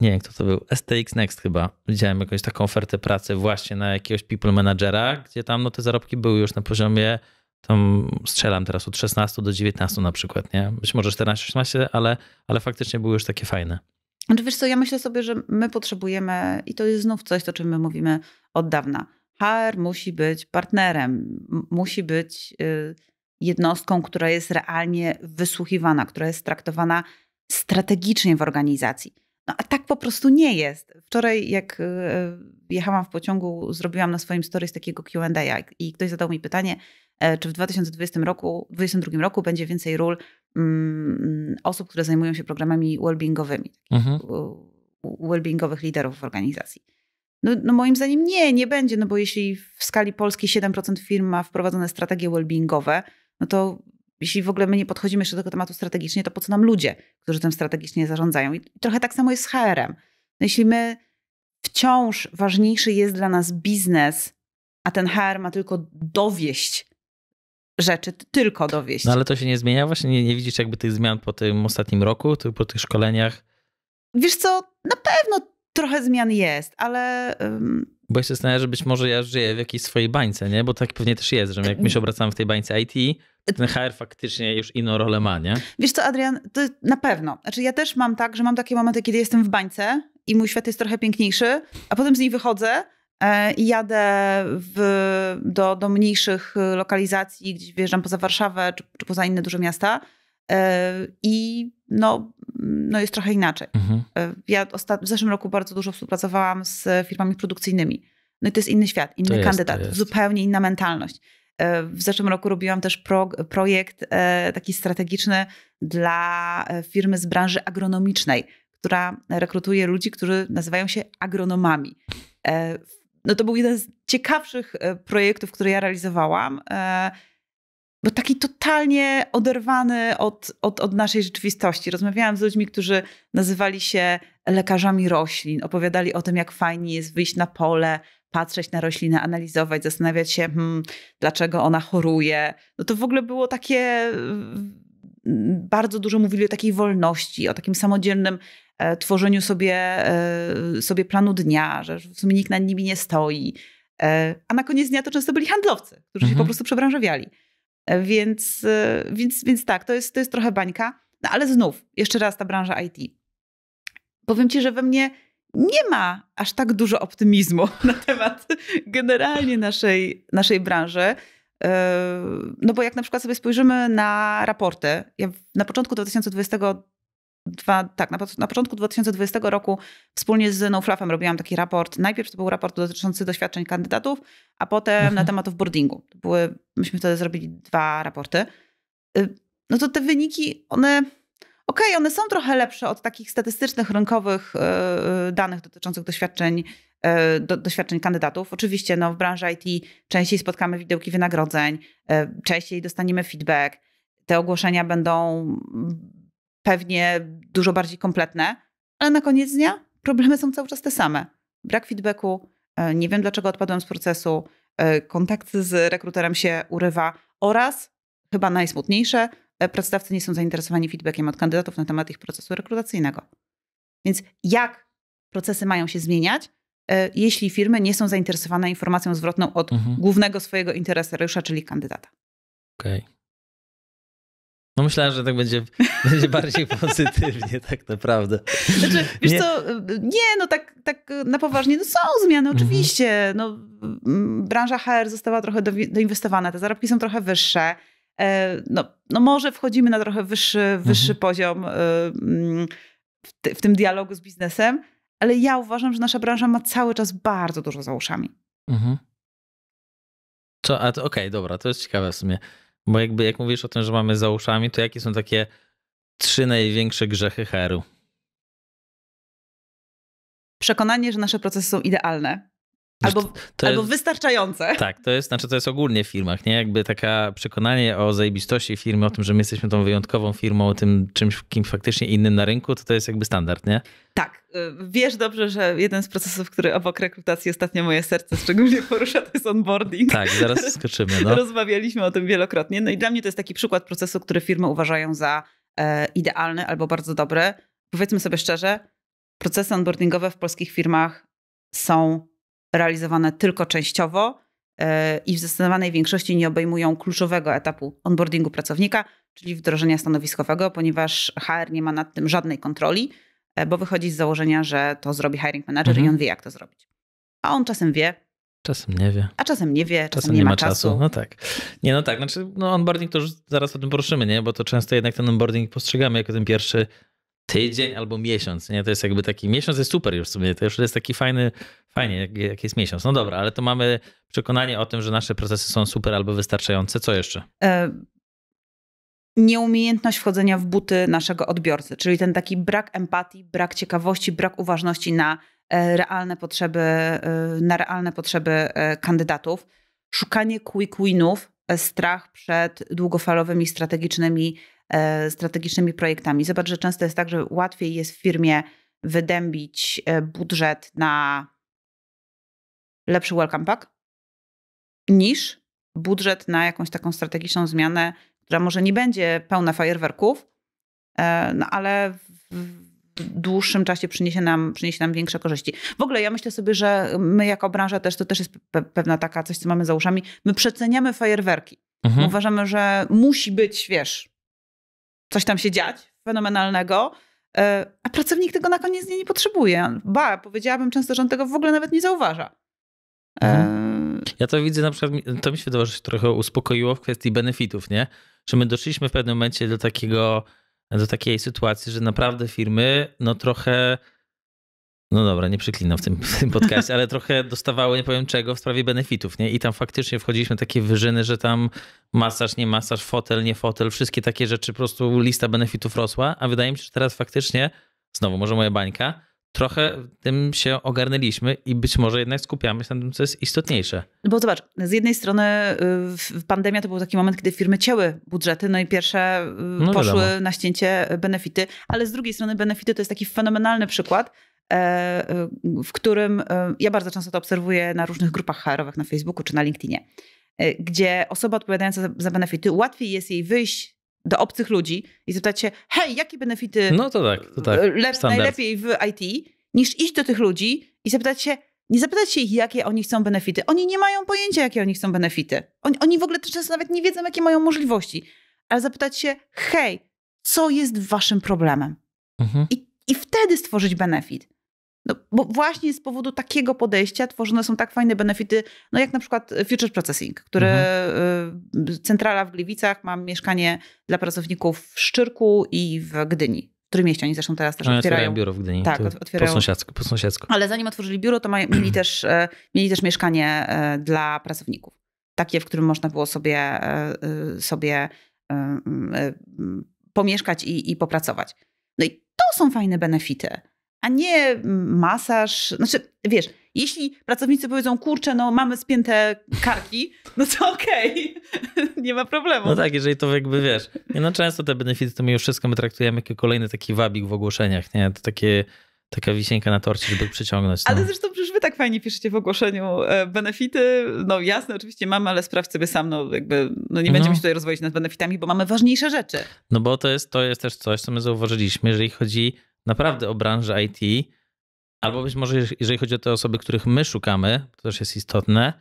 nie wiem kto to był, STX Next chyba, widziałem jakąś taką ofertę pracy właśnie na jakiegoś people managera, gdzie tam no te zarobki były już na poziomie tam strzelam teraz od 16 do 19 na przykład, nie? Być może 14, 16 ale, ale faktycznie były już takie fajne. Znaczy wiesz co, ja myślę sobie, że my potrzebujemy, i to jest znów coś, o czym my mówimy od dawna, HR musi być partnerem, musi być y, jednostką, która jest realnie wysłuchiwana, która jest traktowana strategicznie w organizacji. No a tak po prostu nie jest. Wczoraj jak y, y, jechałam w pociągu, zrobiłam na swoim stories takiego Q&A i ktoś zadał mi pytanie, E, czy w 2020 roku, 2022 roku będzie więcej ról mm, osób, które zajmują się programami wellbeingowymi, mhm. wellbeingowych liderów w organizacji. No, no, moim zdaniem nie, nie będzie, no bo jeśli w skali polskiej 7% firm ma wprowadzone strategie wellbeingowe, no to jeśli w ogóle my nie podchodzimy jeszcze do tego tematu strategicznie, to po co nam ludzie, którzy tym strategicznie zarządzają? I trochę tak samo jest z HR-em. No jeśli my wciąż ważniejszy jest dla nas biznes, a ten HR ma tylko dowieść rzeczy tylko dowieść. No ale to się nie zmienia? Właśnie nie, nie widzisz jakby tych zmian po tym ostatnim roku, po tych szkoleniach? Wiesz co, na pewno trochę zmian jest, ale... Bo ja się zastanawiam, że być może ja żyję w jakiejś swojej bańce, nie? Bo tak pewnie też jest, że jak my się obracamy w tej bańce IT, ten HR faktycznie już inną rolę ma, nie? Wiesz co, Adrian, to na pewno. Znaczy ja też mam tak, że mam takie momenty, kiedy jestem w bańce i mój świat jest trochę piękniejszy, a potem z niej wychodzę E, i jadę w, do, do mniejszych y, lokalizacji, gdzieś wjeżdżam poza Warszawę czy, czy poza inne duże miasta e, i no, mm, no jest trochę inaczej. Mhm. E, ja w zeszłym roku bardzo dużo współpracowałam z firmami produkcyjnymi. No i to jest inny świat, inny kandydat, zupełnie inna mentalność. W zeszłym roku robiłam też pro, projekt taki strategiczny dla firmy z branży agronomicznej, która rekrutuje ludzi, którzy nazywają się agronomami no to był jeden z ciekawszych e, projektów, które ja realizowałam, e, bo taki totalnie oderwany od, od, od naszej rzeczywistości. Rozmawiałam z ludźmi, którzy nazywali się lekarzami roślin, opowiadali o tym, jak fajnie jest wyjść na pole, patrzeć na roślinę, analizować, zastanawiać się, hmm, dlaczego ona choruje. No to w ogóle było takie. Bardzo dużo mówili o takiej wolności, o takim samodzielnym E, tworzeniu sobie, e, sobie planu dnia, że w sumie nikt nad nimi nie stoi. E, a na koniec dnia to często byli handlowcy, którzy mhm. się po mhm. prostu przebranżowiali. Więc, więc, więc tak, to jest, to jest trochę bańka. No ale znów, jeszcze raz ta branża IT. Powiem ci, że we mnie nie ma aż tak dużo optymizmu na temat generalnie naszej, naszej branży. No bo jak na przykład sobie spojrzymy na raporty, ja na początku 2020 dwa, tak, na, na, początku 2020 roku wspólnie z No robiłam taki raport. Najpierw to był raport dotyczący doświadczeń kandydatów, a potem mhm. na temat boardingu. były, myśmy wtedy zrobili dwa raporty. Y, no to te wyniki, one, okej, okay, one są trochę lepsze od takich statystycznych, rynkowych y, y, danych dotyczących doświadczeń, do, doświadczeń kandydatów. Oczywiście no, w branży IT częściej spotkamy widełki wynagrodzeń, częściej dostaniemy feedback. Te ogłoszenia będą pewnie dużo bardziej kompletne, ale na koniec dnia problemy są cały czas te same. Brak feedbacku, e, nie wiem dlaczego odpadłem z procesu, e, kontakt z rekruterem się urywa oraz, chyba najsmutniejsze, e, pracodawcy nie są zainteresowani feedbackiem od kandydatów na temat ich procesu rekrutacyjnego. Więc jak procesy mają się zmieniać, jeśli firmy nie są zainteresowane informacją zwrotną od mhm. głównego swojego interesariusza, czyli kandydata. Okej. Okay. No myślałem, że tak będzie, będzie bardziej pozytywnie tak naprawdę. Znaczy, wiesz nie. co, nie, no tak, tak na poważnie, no są zmiany mhm. oczywiście. Mhm. No, mm, branża HR została trochę doinwestowana, te zarobki są trochę wyższe. E, no, no może wchodzimy na trochę wyższy, wyższy mhm. poziom e, mm, w, w tym dialogu z biznesem, ale ja uważam, że nasza branża ma cały czas bardzo dużo za uszami. Mhm. Co, a okej, okay, dobra, to jest ciekawe w sumie. Bo jakby jak mówisz o tym, że mamy za uszami, to jakie są takie trzy największe grzechy Heru? u Przekonanie, że nasze procesy są idealne, Albo, to albo jest, wystarczające. Tak, to jest, znaczy to jest ogólnie w firmach, nie? Jakby taka przekonanie o zajebistości firmy, o tym, że my jesteśmy tą wyjątkową firmą, o tym czymś, kim faktycznie innym na rynku, to to jest jakby standard, nie? Tak. Y, wiesz dobrze, że jeden z procesów, który obok rekrutacji ostatnio moje serce szczególnie porusza, to jest onboarding. Tak, zaraz skoczymy. No. Rozmawialiśmy o tym wielokrotnie. No i dla mnie to jest taki przykład procesu, który firmy uważają za e, idealny albo bardzo dobry. Powiedzmy sobie szczerze, procesy onboardingowe w polskich firmach są realizowane tylko częściowo e, i w zdecydowanej większości nie obejmują kluczowego etapu onboardingu pracownika, czyli wdrożenia stanowiskowego, ponieważ HR nie ma nad tym żadnej kontroli, e, bo wychodzi z założenia, że to zrobi hiring manager mhm. i on wie, jak to zrobić. A on czasem wie, Czasem nie wie. A czasem nie wie, czasem, czasem nie, nie, ma, czasu. czasu. No tak. Nie, no tak, znaczy no onboarding to już zaraz o tym poruszymy, nie? Bo to często jednak ten onboarding postrzegamy jako ten pierwszy tydzień albo miesiąc, nie? To jest jakby taki, miesiąc jest super już w sumie, to już jest taki fajny Fajnie, jak, jak jest miesiąc. No dobra, ale to mamy przekonanie o tym, że nasze procesy są super albo wystarczające. Co jeszcze? E, nieumiejętność wchodzenia w buty naszego odbiorcy, czyli ten taki brak empatii, brak ciekawości, brak uważności na e, realne potrzeby, e, na realne potrzeby kandydatów, szukanie quick winów, strach przed długofalowymi strategicznymi, strategicznymi projektami. Zobacz, że często jest tak, że łatwiej jest w firmie wydębić budżet na lepszy welcome pack niż budżet na jakąś taką strategiczną zmianę, która może nie będzie pełna fajerwerków, e, no ale w dłuższym czasie przyniesie nam, przyniesie nam większe korzyści. W ogóle ja myślę sobie, że my jako branża też, to też jest pewna taka coś, co mamy za uszami, my przeceniamy fajerwerki. Mhm. Uważamy, że musi być, wiesz, coś tam się dziać fenomenalnego, e, a pracownik tego na koniec nie potrzebuje. Ba, powiedziałabym często, że on tego w ogóle nawet nie zauważa. Mhm. E, ja to widzę na przykład, to mi się wydawało, że się trochę uspokoiło w kwestii benefitów, nie? Że my doszliśmy w pewnym momencie do takiego, do takiej sytuacji, że naprawdę firmy, no trochę no dobra, nie przyklinam w tym, w tym ale trochę dostawały, nie powiem czego, w sprawie benefitów, nie? I tam faktycznie wchodziliśmy takie wyżyny, że tam masaż, nie masaż, fotel, nie fotel, wszystkie takie rzeczy, po prostu lista benefitów rosła, a wydaje mi się, że teraz faktycznie, znowu może moja bańka, trochę tym się ogarnęliśmy i być może jednak skupiamy się na tym, co jest istotniejsze. No bo zobacz, z jednej strony y, pandemia to był taki moment, kiedy firmy cięły budżety, no i pierwsze y, no poszły na ścięcie y, benefity, ale z drugiej strony benefity to jest taki fenomenalny przykład, e, w którym ja bardzo często to obserwuję na różnych grupach HR-owych na Facebooku czy na LinkedInie, gdzie osoba odpowiadająca za benefity, łatwiej jest jej wyjść do obcych ludzi i zapytać się, hej, jakie benefity no to tak, to tak. E, Lep, najlepiej w IT, niż iść do tych ludzi i zapytać się, nie zapytać się ich, jakie oni chcą benefity. Oni nie mają pojęcia, jakie oni chcą benefity. Oni, oni w ogóle często nawet nie wiedzą, jakie mają możliwości. Ale zapytać się, hej, co jest waszym problemem? Mhm. I, I wtedy stworzyć benefit. No, bo właśnie z powodu takiego podejścia tworzone są tak fajne benefity, no jak na przykład e, Future Processing, który mhm. E, centrala w Gliwicach ma mieszkanie dla pracowników w Szczyrku i w Gdyni. W którym mieście oni zresztą teraz też no, otwierają. otwierają biuro w Gdyni. Tak, otwierają. Po sąsiedzku, po sąsiedzku. Ale zanim otworzyli biuro, to mieli, też, e, mieli też mieszkanie dla pracowników. Takie, w którym można było sobie, sobie pomieszkać i, i popracować. No i to są fajne benefity a nie masaż. Znaczy, wiesz, jeśli pracownicy powiedzą, kurczę, no mamy spięte karki, no to okej, okay. nie ma problemu. No tak, jeżeli to jakby wiesz. Nie, no często te benefity to my już wszystko my traktujemy jako kolejny taki wabik w ogłoszeniach, nie? To takie taka wisienka na torcie, żeby przyciągnąć. No. Ale zresztą przecież wy tak fajnie piszecie w ogłoszeniu e, benefity. No jasne, oczywiście mamy, ale sprawdź sobie sam, no jakby no nie będziemy no. się tutaj rozwoić nad benefitami, bo mamy ważniejsze rzeczy. No bo to jest, to jest też coś, co my zauważyliśmy, jeżeli chodzi naprawdę o branżę IT, albo być może jeżeli chodzi o te osoby, których my szukamy, to też jest istotne,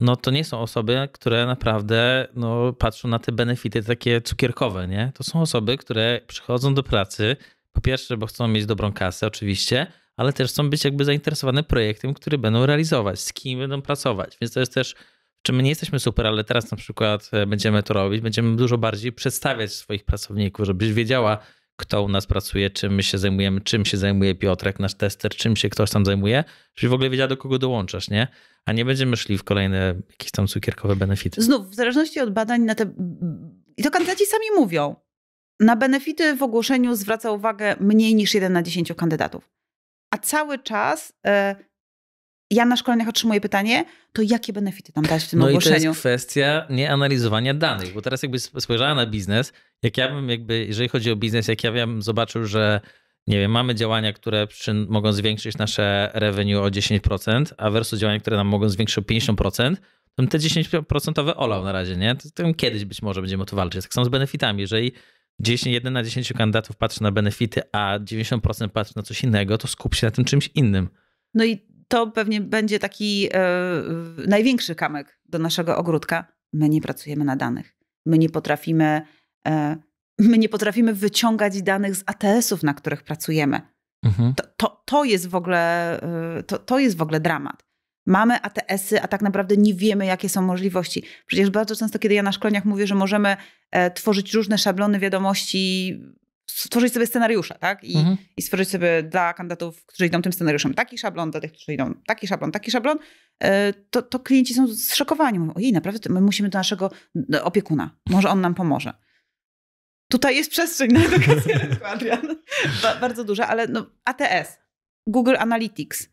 no to nie są osoby, które naprawdę no, patrzą na te benefity takie cukierkowe, nie? To są osoby, które przychodzą do pracy, po pierwsze, bo chcą mieć dobrą kasę, oczywiście, ale też chcą być jakby zainteresowane projektem, który będą realizować, z kim będą pracować. Więc to jest też, czy my nie jesteśmy super, ale teraz na przykład e, będziemy to robić, będziemy dużo bardziej przedstawiać swoich pracowników, żebyś wiedziała, kto u nas pracuje, czym my się zajmujemy, czym się zajmuje Piotrek, nasz tester, czym się ktoś tam zajmuje, żebyś w ogóle wiedziała, do kogo dołączasz, nie? A nie będziemy szli w kolejne jakieś tam cukierkowe benefity. Znów, w zależności od badań na te... I to kandydaci sami mówią, na benefity w ogłoszeniu zwraca uwagę mniej niż 1 na 10 kandydatów. A cały czas y ja na szkoleniach otrzymuję pytanie, to jakie benefity tam dać w tym no ogłoszeniu? No i to jest kwestia nieanalizowania danych, bo teraz jakby spojrzała na biznes, jak ja bym jakby, jeżeli chodzi o biznes, jak ja bym zobaczył, że nie wiem, mamy działania, które mogą zwiększyć nasze revenue o 10%, a versus działania, które nam mogą zwiększyć o 50%, to bym te 10% olał na razie, nie? To, to kiedyś być może będziemy o to walczyć. Tak samo z benefitami, jeżeli 10, 1 na 10 kandydatów patrzy na benefity, a 90% patrzy na coś innego, to skup się na tym czymś innym. No i to pewnie będzie taki yy, największy kamek do naszego ogródka. My nie pracujemy na danych. My nie potrafimy, yy, my nie potrafimy wyciągać danych z ATS-ów, na których pracujemy. Mhm. To, to, to, jest w ogóle, yy, to, to jest w ogóle dramat. Mamy ATS-y, a tak naprawdę nie wiemy, jakie są możliwości. Przecież bardzo często, kiedy ja na szkoleniach mówię, że możemy e, tworzyć różne szablony wiadomości, stworzyć sobie scenariusze, tak? I, mhm. I, stworzyć sobie dla kandydatów, którzy idą tym scenariuszem, taki szablon, dla tych, którzy idą taki szablon, taki szablon, e, to, to, klienci są zszokowani. Mówią, ojej, naprawdę, my musimy do naszego opiekuna. Może on nam pomoże. Tutaj jest przestrzeń na edukację, Adrian. Ba bardzo duża, ale no, ATS, Google Analytics –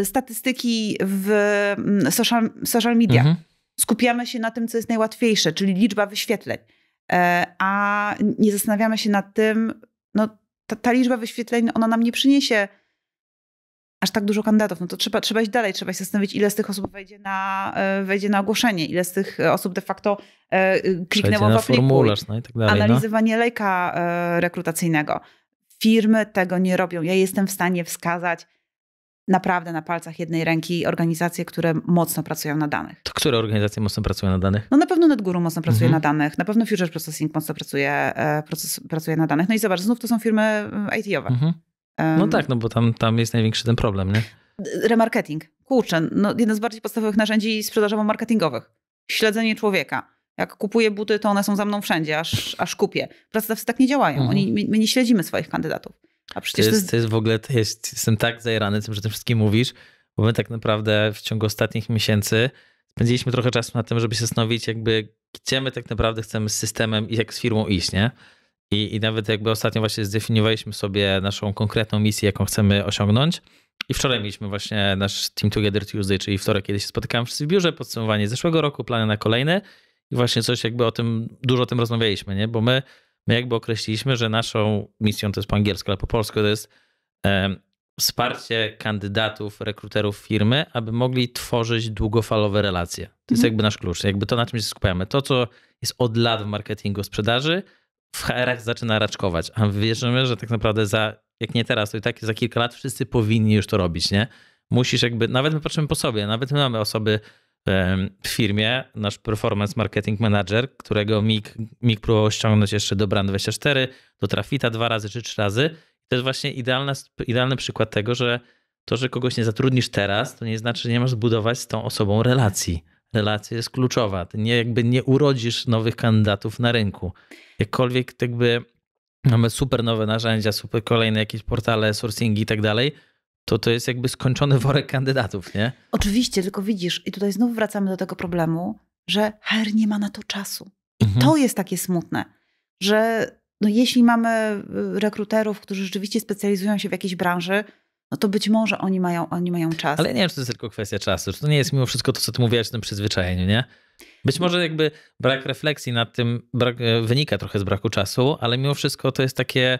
Y, statystyki w mm, social, social media. Mhm. Skupiamy się na tym, co jest najłatwiejsze, czyli liczba wyświetleń, e, a nie zastanawiamy się nad tym, no ta, ta liczba wyświetleń, ona nam nie przyniesie aż tak dużo kandydatów, no to trzeba, trzeba iść dalej, trzeba się zastanowić, ile z tych osób wejdzie na, e, wejdzie na ogłoszenie, ile z tych osób de facto e, kliknęło na w formularz, no i tak dalej. No. Analizowanie no. lejka rekrutacyjnego. Firmy tego nie robią. Ja jestem w stanie wskazać naprawdę na palcach jednej ręki organizacje, które mocno pracują na danych. To które organizacje mocno pracują na danych? No na pewno NetGuru mocno pracuje mhm. na danych, na pewno Future Processing mocno pracuje, e, proces, pracuje na danych. No i zobacz, znów to są firmy e, IT-owe. Mhm. No um, tak, no bo tam, tam jest największy ten problem, nie? Remarketing. Kurczę, no jedno z bardziej podstawowych narzędzi sprzedażowo-marketingowych. Śledzenie człowieka. Jak kupuję buty, to one są za mną wszędzie, aż, aż kupię. Pracodawcy tak nie działają. Mhm. Oni, my, my nie śledzimy swoich kandydatów. A przecież to jest, to jest w ogóle, to jest, jestem tak zajerany tym, że tym wszystkim mówisz, bo my tak naprawdę w ciągu ostatnich miesięcy spędziliśmy trochę czasu na tym, żeby się zastanowić, jakby gdzie my tak naprawdę chcemy z systemem i jak z firmą iść, nie? I, I nawet jakby ostatnio właśnie zdefiniowaliśmy sobie naszą konkretną misję, jaką chcemy osiągnąć. I wczoraj mieliśmy właśnie nasz Team Together Tuesday, czyli wtorek, kiedy się spotykałem wszyscy w biurze, podsumowanie zeszłego roku, plany na kolejne i właśnie coś jakby o tym, dużo o tym rozmawialiśmy, nie? Bo my my jakby określiliśmy, że naszą misją, to jest po angielsku, ale po polsku to jest wsparcie kandydatów, rekruterów firmy, aby mogli tworzyć długofalowe relacje. To jest mhm. jakby nasz klucz, jakby to na czym się skupiamy. To, co jest od lat w marketingu sprzedaży, w HR-ach zaczyna raczkować, a wierzymy, że tak naprawdę za, jak nie teraz, to i tak za kilka lat wszyscy powinni już to robić, nie? Musisz jakby, nawet my patrzymy po sobie, nawet my mamy osoby, w firmie, nasz performance marketing manager, którego MIG, MIG próbował ściągnąć jeszcze do Brand24, do Trafita dwa razy czy trzy razy. To jest właśnie idealna, idealny przykład tego, że to, że kogoś nie zatrudnisz teraz, to nie znaczy, że nie masz zbudować z tą osobą relacji. Relacja jest kluczowa. Ty nie, jakby nie urodzisz nowych kandydatów na rynku. Jakkolwiek jakby mamy super nowe narzędzia, super kolejne jakieś portale, sourcingi i tak dalej – to to jest jakby skończony worek kandydatów, nie? Oczywiście, tylko widzisz, i tutaj znowu wracamy do tego problemu, że HR nie ma na to czasu. I mhm. to jest takie smutne, że no jeśli mamy y, rekruterów, którzy rzeczywiście specjalizują się w jakiejś branży, no to być może oni mają, oni mają czas. Ale nie wiem, czy to jest tylko kwestia czasu, czy to nie jest mimo wszystko to, co ty mówiłaś o tym przyzwyczajeniu, nie? Być może jakby brak refleksji nad tym brak, e, wynika trochę z braku czasu, ale mimo wszystko to jest takie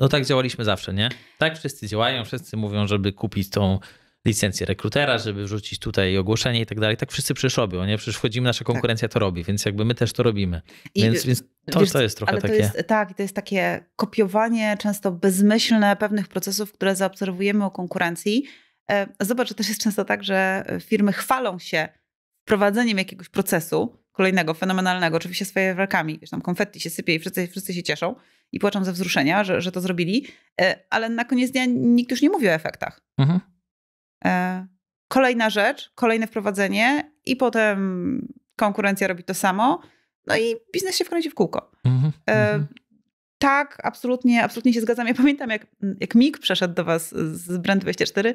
no tak działaliśmy zawsze, nie? Tak wszyscy działają, wszyscy mówią, żeby kupić tą licencję rekrutera, żeby wrzucić tutaj ogłoszenie i tak dalej. Tak wszyscy przecież robią, nie? Przecież wchodzimy, nasza tak. konkurencja tak. to robi, więc jakby my też to robimy. I więc, więc to, wiesz, to jest trochę ale to takie... Jest, tak, to jest takie kopiowanie często bezmyślne pewnych procesów, które zaobserwujemy o konkurencji. E, zobacz, że też jest często tak, że firmy chwalą się wprowadzeniem jakiegoś procesu kolejnego, fenomenalnego, oczywiście z fajerwerkami, wiesz, tam konfetti się sypie i wszyscy, wszyscy się cieszą, i płaczą ze wzruszenia, że, że to zrobili, e, ale na koniec dnia nikt już nie mówi o efektach. Mhm. E, kolejna rzecz, kolejne wprowadzenie i potem konkurencja robi to samo, no i biznes się wkręci w kółko. Mhm. E, mhm. Tak, absolutnie, absolutnie się zgadzam. Ja pamiętam, jak, jak MIG przeszedł do was z Brand24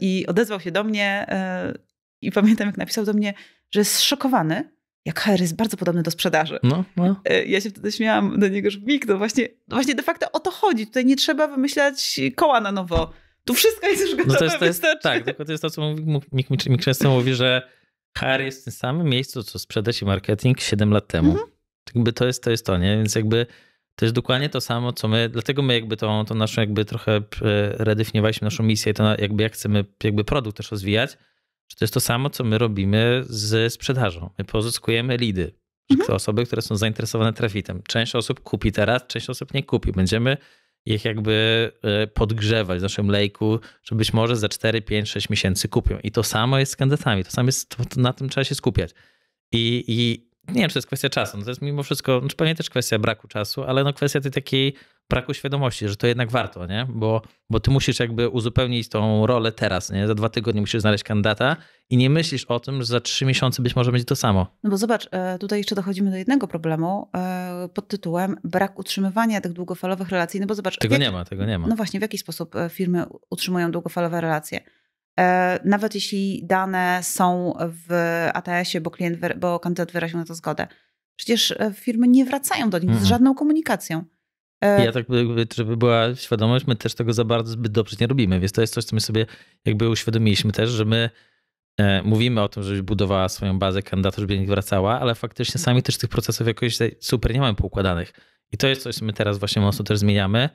i odezwał się do mnie i pamiętam, jak napisał do mnie, że jest zszokowany, jak HR jest bardzo podobny do sprzedaży. No, no. E, ja się wtedy śmiałam do niego, że Mik, no właśnie, no właśnie de facto o to chodzi. Tutaj nie trzeba wymyślać koła na nowo. Tu wszystko jest już gotowe, no to jest, to jest, Tak, tylko to jest to, co mi często mówi, że HR jest w tym samym miejscu, co sprzedaż i marketing 7 lat temu. Mhm. Jakby to jest to, jest to nie? Więc jakby to jest dokładnie to samo, co my, dlatego my jakby tą, tą naszą jakby trochę e, redefiniowaliśmy naszą misję i to jakby jak chcemy jakby produkt też rozwijać, czy to jest to samo, co my robimy z sprzedażą? My pozyskujemy lidy, mhm. osoby, które są zainteresowane trafitem. Część osób kupi teraz, część osób nie kupi. Będziemy ich jakby e, podgrzewać w naszym lejku, że być może za 4, 5, 6 miesięcy kupią. I to samo jest z kandydatami, to samo jest, to na tym trzeba się skupiać. I, i nie wiem, czy to jest kwestia czasu, no to jest mimo wszystko, no, pewnie też kwestia braku czasu, ale no kwestia tej takiej braku świadomości, że to jednak warto, nie? Bo, bo ty musisz jakby uzupełnić tą rolę teraz, nie? Za dwa tygodnie musisz znaleźć kandydata i nie myślisz o tym, że za trzy miesiące być może będzie to samo. No bo zobacz, e, tutaj jeszcze dochodzimy do jednego problemu e, pod tytułem brak utrzymywania tych długofalowych relacji, no bo zobacz... Tego jak, nie ma, tego nie ma. No właśnie, w jaki sposób e, firmy utrzymują długofalowe relacje? Nawet jeśli dane są w ATS-ie, bo, klient, bo kandydat wyraził na to zgodę. Przecież firmy nie wracają do nich mhm. z żadną komunikacją. E, ja tak jakby, żeby była świadomość, my też tego za bardzo zbyt dobrze nie robimy, więc to jest coś, co my sobie jakby uświadomiliśmy też, że my e, mówimy o tym, żebyś budowała swoją bazę kandydatów, żeby nie wracała, ale faktycznie sami też tych procesów jakoś super nie mamy poukładanych. I to jest coś, co my teraz właśnie mocno też zmieniamy,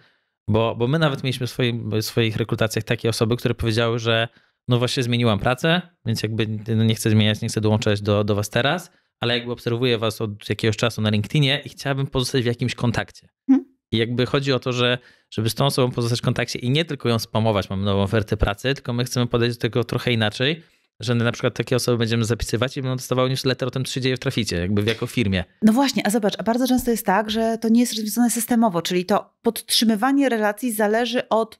bo, bo my nawet tak. mieliśmy w, swoim, w swoich rekrutacjach takie osoby, które powiedziały, że no właśnie zmieniłam pracę, więc jakby no nie chcę zmieniać, nie chcę dołączać do, do was teraz, ale jakby obserwuję was od jakiegoś czasu na LinkedInie i chciałabym pozostać w jakimś kontakcie. Mhm. I jakby chodzi o to, że żeby z tą osobą pozostać w kontakcie i nie tylko ją spamować, mamy nową ofertę pracy, tylko my chcemy podejść do tego trochę inaczej, że na przykład takie osoby będziemy zapisywać i będą dostawały newsletter o tym, co się dzieje w traficie, jakby w jako firmie. No właśnie, a zobacz, a bardzo często jest tak, że to nie jest rozwiązane systemowo, czyli to podtrzymywanie relacji zależy od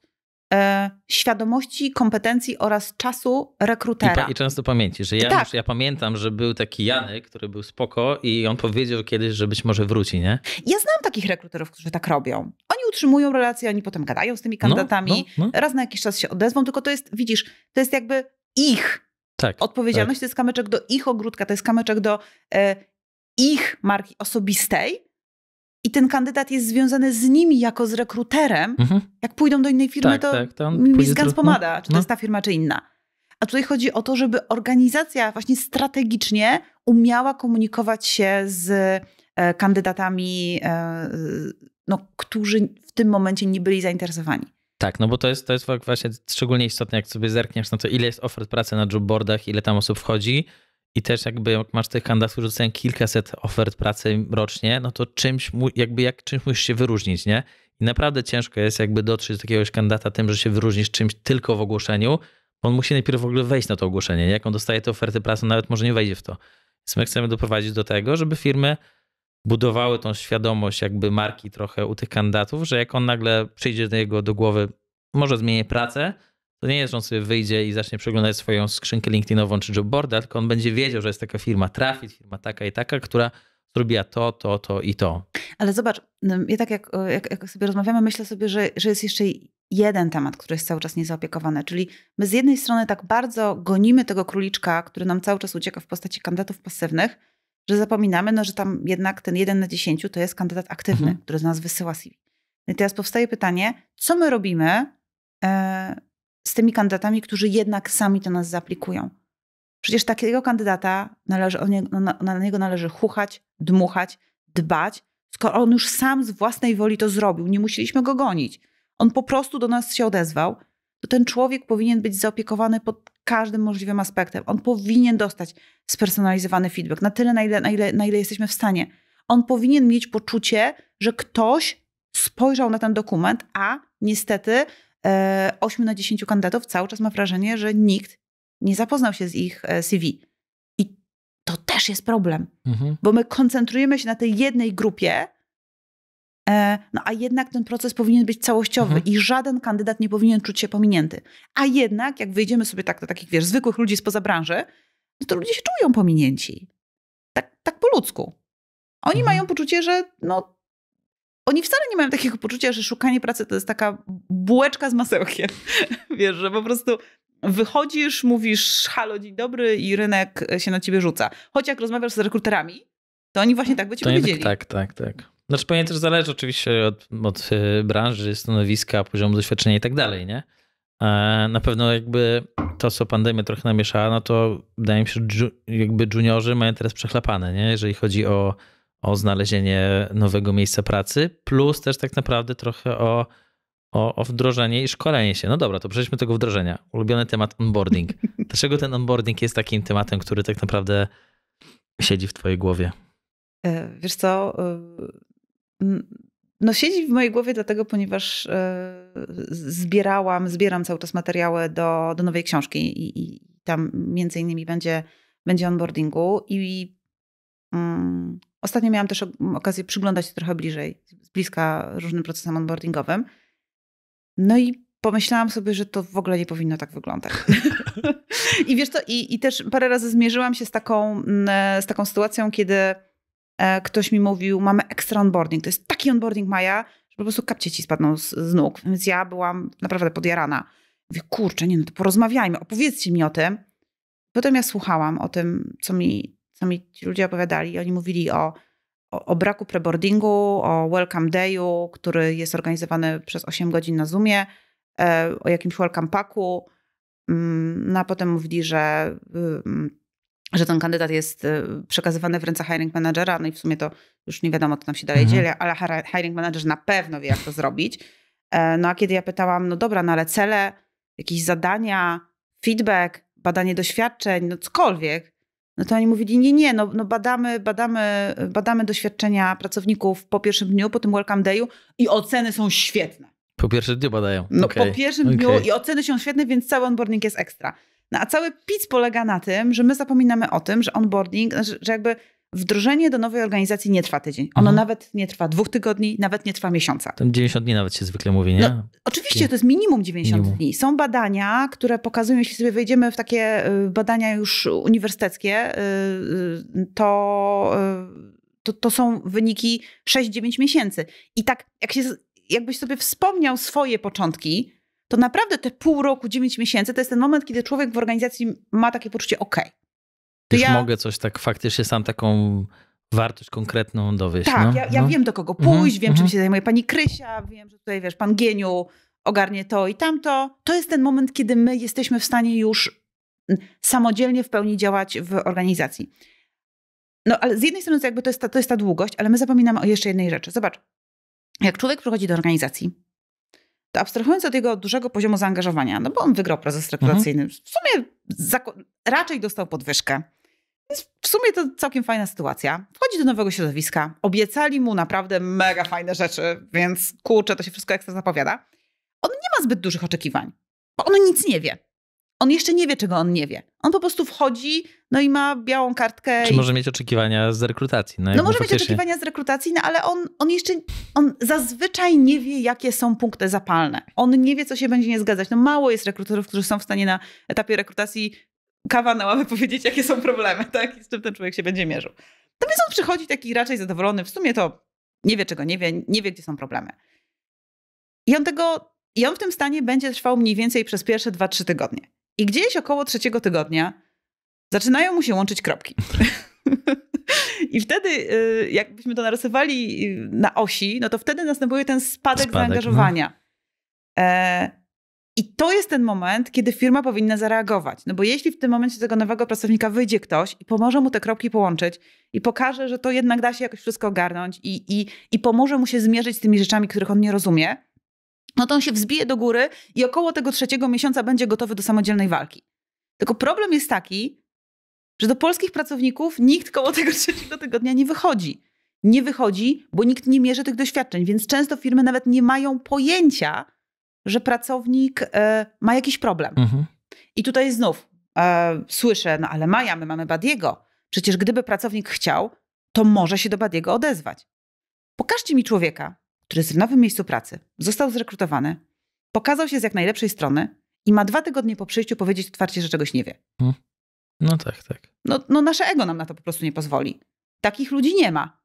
E, świadomości, kompetencji oraz czasu rekrutera. I, i często pamięci, że ja, tak. już, ja pamiętam, że był taki Janek, który był spoko i on powiedział kiedyś, że być może wróci, nie? Ja znam takich rekruterów, którzy tak robią. Oni utrzymują relacje, oni potem gadają z tymi no, kandydatami, no, no, no. raz na jakiś czas się odezwą, tylko to jest, widzisz, to jest jakby ich tak, odpowiedzialność, tak. to jest kamyczek do ich ogródka, to jest kamyczek do e, ich marki osobistej, i ten kandydat jest związany z nimi jako z rekruterem, mhm. jak pójdą do innej firmy, tak, to tak, Miss no, pomada, czy to no. jest ta firma, czy inna. A tutaj chodzi o to, żeby organizacja właśnie strategicznie umiała komunikować się z e, kandydatami, e, no, którzy w tym momencie nie byli zainteresowani. Tak, no bo to jest, to jest właśnie szczególnie istotne, jak sobie zerkniesz na to, ile jest ofert pracy na jobboardach, ile tam osób wchodzi, i też jakby jak masz tych kandydatów, dostają kilkaset ofert pracy rocznie, no to czymś, jakby jak, czymś musisz się wyróżnić, nie? I naprawdę ciężko jest jakby dotrzeć do jakiegoś kandydata tym, że się wyróżnisz czymś tylko w ogłoszeniu, bo on musi najpierw w ogóle wejść na to ogłoszenie. Jak on dostaje te oferty pracy, nawet może nie wejdzie w to. Więc my chcemy doprowadzić do tego, żeby firmy budowały tą świadomość jakby marki trochę u tych kandydatów, że jak on nagle przyjdzie do jego do głowy, może zmienię pracę, to nie jest, że on sobie wyjdzie i zacznie przeglądać swoją skrzynkę LinkedInową czy jobboarda, tylko on będzie wiedział, że jest taka firma Trafit, firma taka i taka, która zrobiła to, to, to i to. Ale zobacz, no, ja tak jak, jak, jak sobie rozmawiamy, myślę sobie, że, że jest jeszcze jeden temat, który jest cały czas niezaopiekowany. Czyli my z jednej strony tak bardzo gonimy tego króliczka, który nam cały czas ucieka w postaci kandydatów pasywnych, że zapominamy, no, że tam jednak ten jeden na dziesięciu to jest kandydat aktywny, mhm. który z nas wysyła CV. I teraz powstaje pytanie, co my robimy, e, z tymi kandydatami, którzy jednak sami do nas zaaplikują. Przecież takiego kandydata należy, o na, no, no, na niego należy chuchać, dmuchać, dbać, skoro on już sam z własnej woli to zrobił. Nie musieliśmy go gonić. On po prostu do nas się odezwał. To ten człowiek powinien być zaopiekowany pod każdym możliwym aspektem. On powinien dostać spersonalizowany feedback na tyle, na ile, na ile, na ile jesteśmy w stanie. On powinien mieć poczucie, że ktoś spojrzał na ten dokument, a niestety 8 e, na 10 kandydatów cały czas ma wrażenie, że nikt nie zapoznał się z ich e, CV. I to też jest problem, mhm. bo my koncentrujemy się na tej jednej grupie, e, no a jednak ten proces powinien być całościowy mhm. i żaden kandydat nie powinien czuć się pominięty. A jednak, jak wyjdziemy sobie tak do takich, wiesz, zwykłych ludzi spoza branży, no to ludzie się czują pominięci. Tak, tak po ludzku. Oni mhm. mają poczucie, że no, oni wcale nie mają takiego poczucia, że szukanie pracy to jest taka bułeczka z masełkiem. Wiesz, że po prostu wychodzisz, mówisz halo, dzień dobry i rynek się na ciebie rzuca. Choć jak rozmawiasz z rekruterami, to oni właśnie tak by ci powiedzieli. Tak, tak, tak. Znaczy pewnie też zależy oczywiście od, od e, branży, stanowiska, poziomu doświadczenia i tak dalej, nie? E, na pewno jakby to, co pandemia trochę namieszała, no to wydaje mi się, że jakby juniorzy mają teraz przechlapane, nie? jeżeli chodzi o o znalezienie nowego miejsca pracy, plus też tak naprawdę trochę o, o, o wdrożenie i szkolenie się. No dobra, to przejdźmy do tego wdrożenia. Ulubiony temat onboarding. Dlaczego ten onboarding jest takim tematem, który tak naprawdę siedzi w twojej głowie? E, wiesz co, e, no siedzi w mojej głowie dlatego, ponieważ e, zbierałam, zbieram cały czas materiały do, do nowej książki i, i tam między innymi będzie, będzie onboardingu i, mm, Ostatnio miałam też okazję przyglądać się trochę bliżej, z bliska różnym procesom onboardingowym. No i pomyślałam sobie, że to w ogóle nie powinno tak wyglądać. I wiesz to, i, i też parę razy zmierzyłam się z taką, z taką sytuacją, kiedy e, ktoś mi mówił, mamy ekstra onboarding, to jest taki onboarding Maja, że po prostu kapcie ci spadną z, z nóg. Więc ja byłam naprawdę podjarana. Mówię, kurczę, nie no to porozmawiajmy, opowiedzcie mi o tym. Potem ja słuchałam o tym, co mi zresztą no mi ci ludzie opowiadali, oni mówili o, o, o braku preboardingu, o welcome dayu, który jest organizowany przez 8 godzin na Zoomie, e, o jakimś welcome packu, mm, no a potem mówili, że, y, że ten kandydat jest y, przekazywany w ręce hiring managera, no i w sumie to już nie wiadomo, co nam się dalej mhm. dzieje, ale hiring manager na pewno wie, jak to zrobić. E, no a kiedy ja pytałam, no dobra, no ale cele, jakieś zadania, feedback, badanie doświadczeń, no cokolwiek, no to oni mówili, nie, nie, no, no badamy, badamy, badamy doświadczenia pracowników po pierwszym dniu, po tym welcome day'u i oceny są świetne. Po pierwszym dniu badają. No okay. po pierwszym okay. dniu i oceny są świetne, więc cały onboarding jest ekstra. No a cały pic polega na tym, że my zapominamy o tym, że onboarding, że jakby Wdrożenie do nowej organizacji nie trwa tydzień. Ono mhm. nawet nie trwa dwóch tygodni, nawet nie trwa miesiąca. Tam 90 dni nawet się zwykle mówi, nie? No, oczywiście, to jest minimum 90 minimum. dni. Są badania, które pokazują, jeśli sobie wejdziemy w takie y, badania już uniwersyteckie, y, y, to, to, to są wyniki 6-9 miesięcy. I tak, jak się, jakbyś sobie wspomniał swoje początki, to naprawdę te pół roku, 9 miesięcy to jest ten moment, kiedy człowiek w organizacji ma takie poczucie, ok, już ja... mogę coś tak faktycznie sam taką wartość konkretną dowieść. Tak, no, ja, ja no. wiem do kogo mhm, pójść, wiem czym mhm. się zajmuje pani Krysia, wiem, że tutaj wiesz, pan Gieniu ogarnie to i tamto. To jest ten moment, kiedy my jesteśmy w stanie już mm, samodzielnie w pełni działać w organizacji. No ale z jednej strony to, jakby to, jest ta, to jest ta długość, ale my zapominamy o jeszcze jednej rzeczy. Zobacz, jak człowiek przychodzi do organizacji, to abstrahując od jego dużego poziomu zaangażowania, no bo on wygrał proces rekrutacyjny, mhm. w sumie raczej dostał podwyżkę, więc w sumie to całkiem fajna sytuacja. Wchodzi do nowego środowiska, obiecali mu naprawdę mega fajne rzeczy, więc kurczę, to się wszystko ekstra zapowiada. On nie ma zbyt dużych oczekiwań, bo on nic nie wie. On jeszcze nie wie, czego on nie wie. On po prostu wchodzi, no i ma białą kartkę. Czy i... może mieć oczekiwania z rekrutacji? No, no może faktycznie... mieć oczekiwania z rekrutacji, no ale on, on jeszcze, on zazwyczaj nie wie, jakie są punkty zapalne. On nie wie, co się będzie nie zgadzać. No mało jest rekruterów, którzy są w stanie na etapie rekrutacji kawa na ławę powiedzieć, jakie są problemy, tak? I z czym ten człowiek się będzie mierzył. To więc on przychodzi taki raczej zadowolony, w sumie to nie wie, czego nie wie, nie wie, gdzie są problemy. I on tego, i on w tym stanie będzie trwał mniej więcej przez pierwsze 2-3 tygodnie. I gdzieś około trzeciego tygodnia zaczynają mu się łączyć kropki. I wtedy, y, jakbyśmy to narysowali y, na osi, no to wtedy następuje ten spadek, spadek no. zaangażowania. No. I to jest ten moment, kiedy firma powinna zareagować. No bo jeśli w tym momencie tego nowego pracownika wyjdzie ktoś i pomoże mu te kropki połączyć i pokaże, że to jednak da się jakoś wszystko ogarnąć i, i, i pomoże mu się zmierzyć z tymi rzeczami, których on nie rozumie, no to on się wzbije do góry i około tego trzeciego miesiąca będzie gotowy do samodzielnej walki. Tylko problem jest taki, że do polskich pracowników nikt koło tego trzeciego tygodnia nie wychodzi. Nie wychodzi, bo nikt nie mierzy tych doświadczeń, więc często firmy nawet nie mają pojęcia, że pracownik e, ma jakiś problem. Mhm. I tutaj znów e, słyszę, no ale Maja, my mamy Badiego. Przecież gdyby pracownik chciał, to może się do Badiego odezwać. Pokażcie mi człowieka, który jest w nowym miejscu pracy, został zrekrutowany, pokazał się z jak najlepszej strony i ma dwa tygodnie po przyjściu powiedzieć otwarcie, że czegoś nie wie. Mhm. No tak, tak. No, no nasze ego nam na to po prostu nie pozwoli. Takich ludzi nie ma.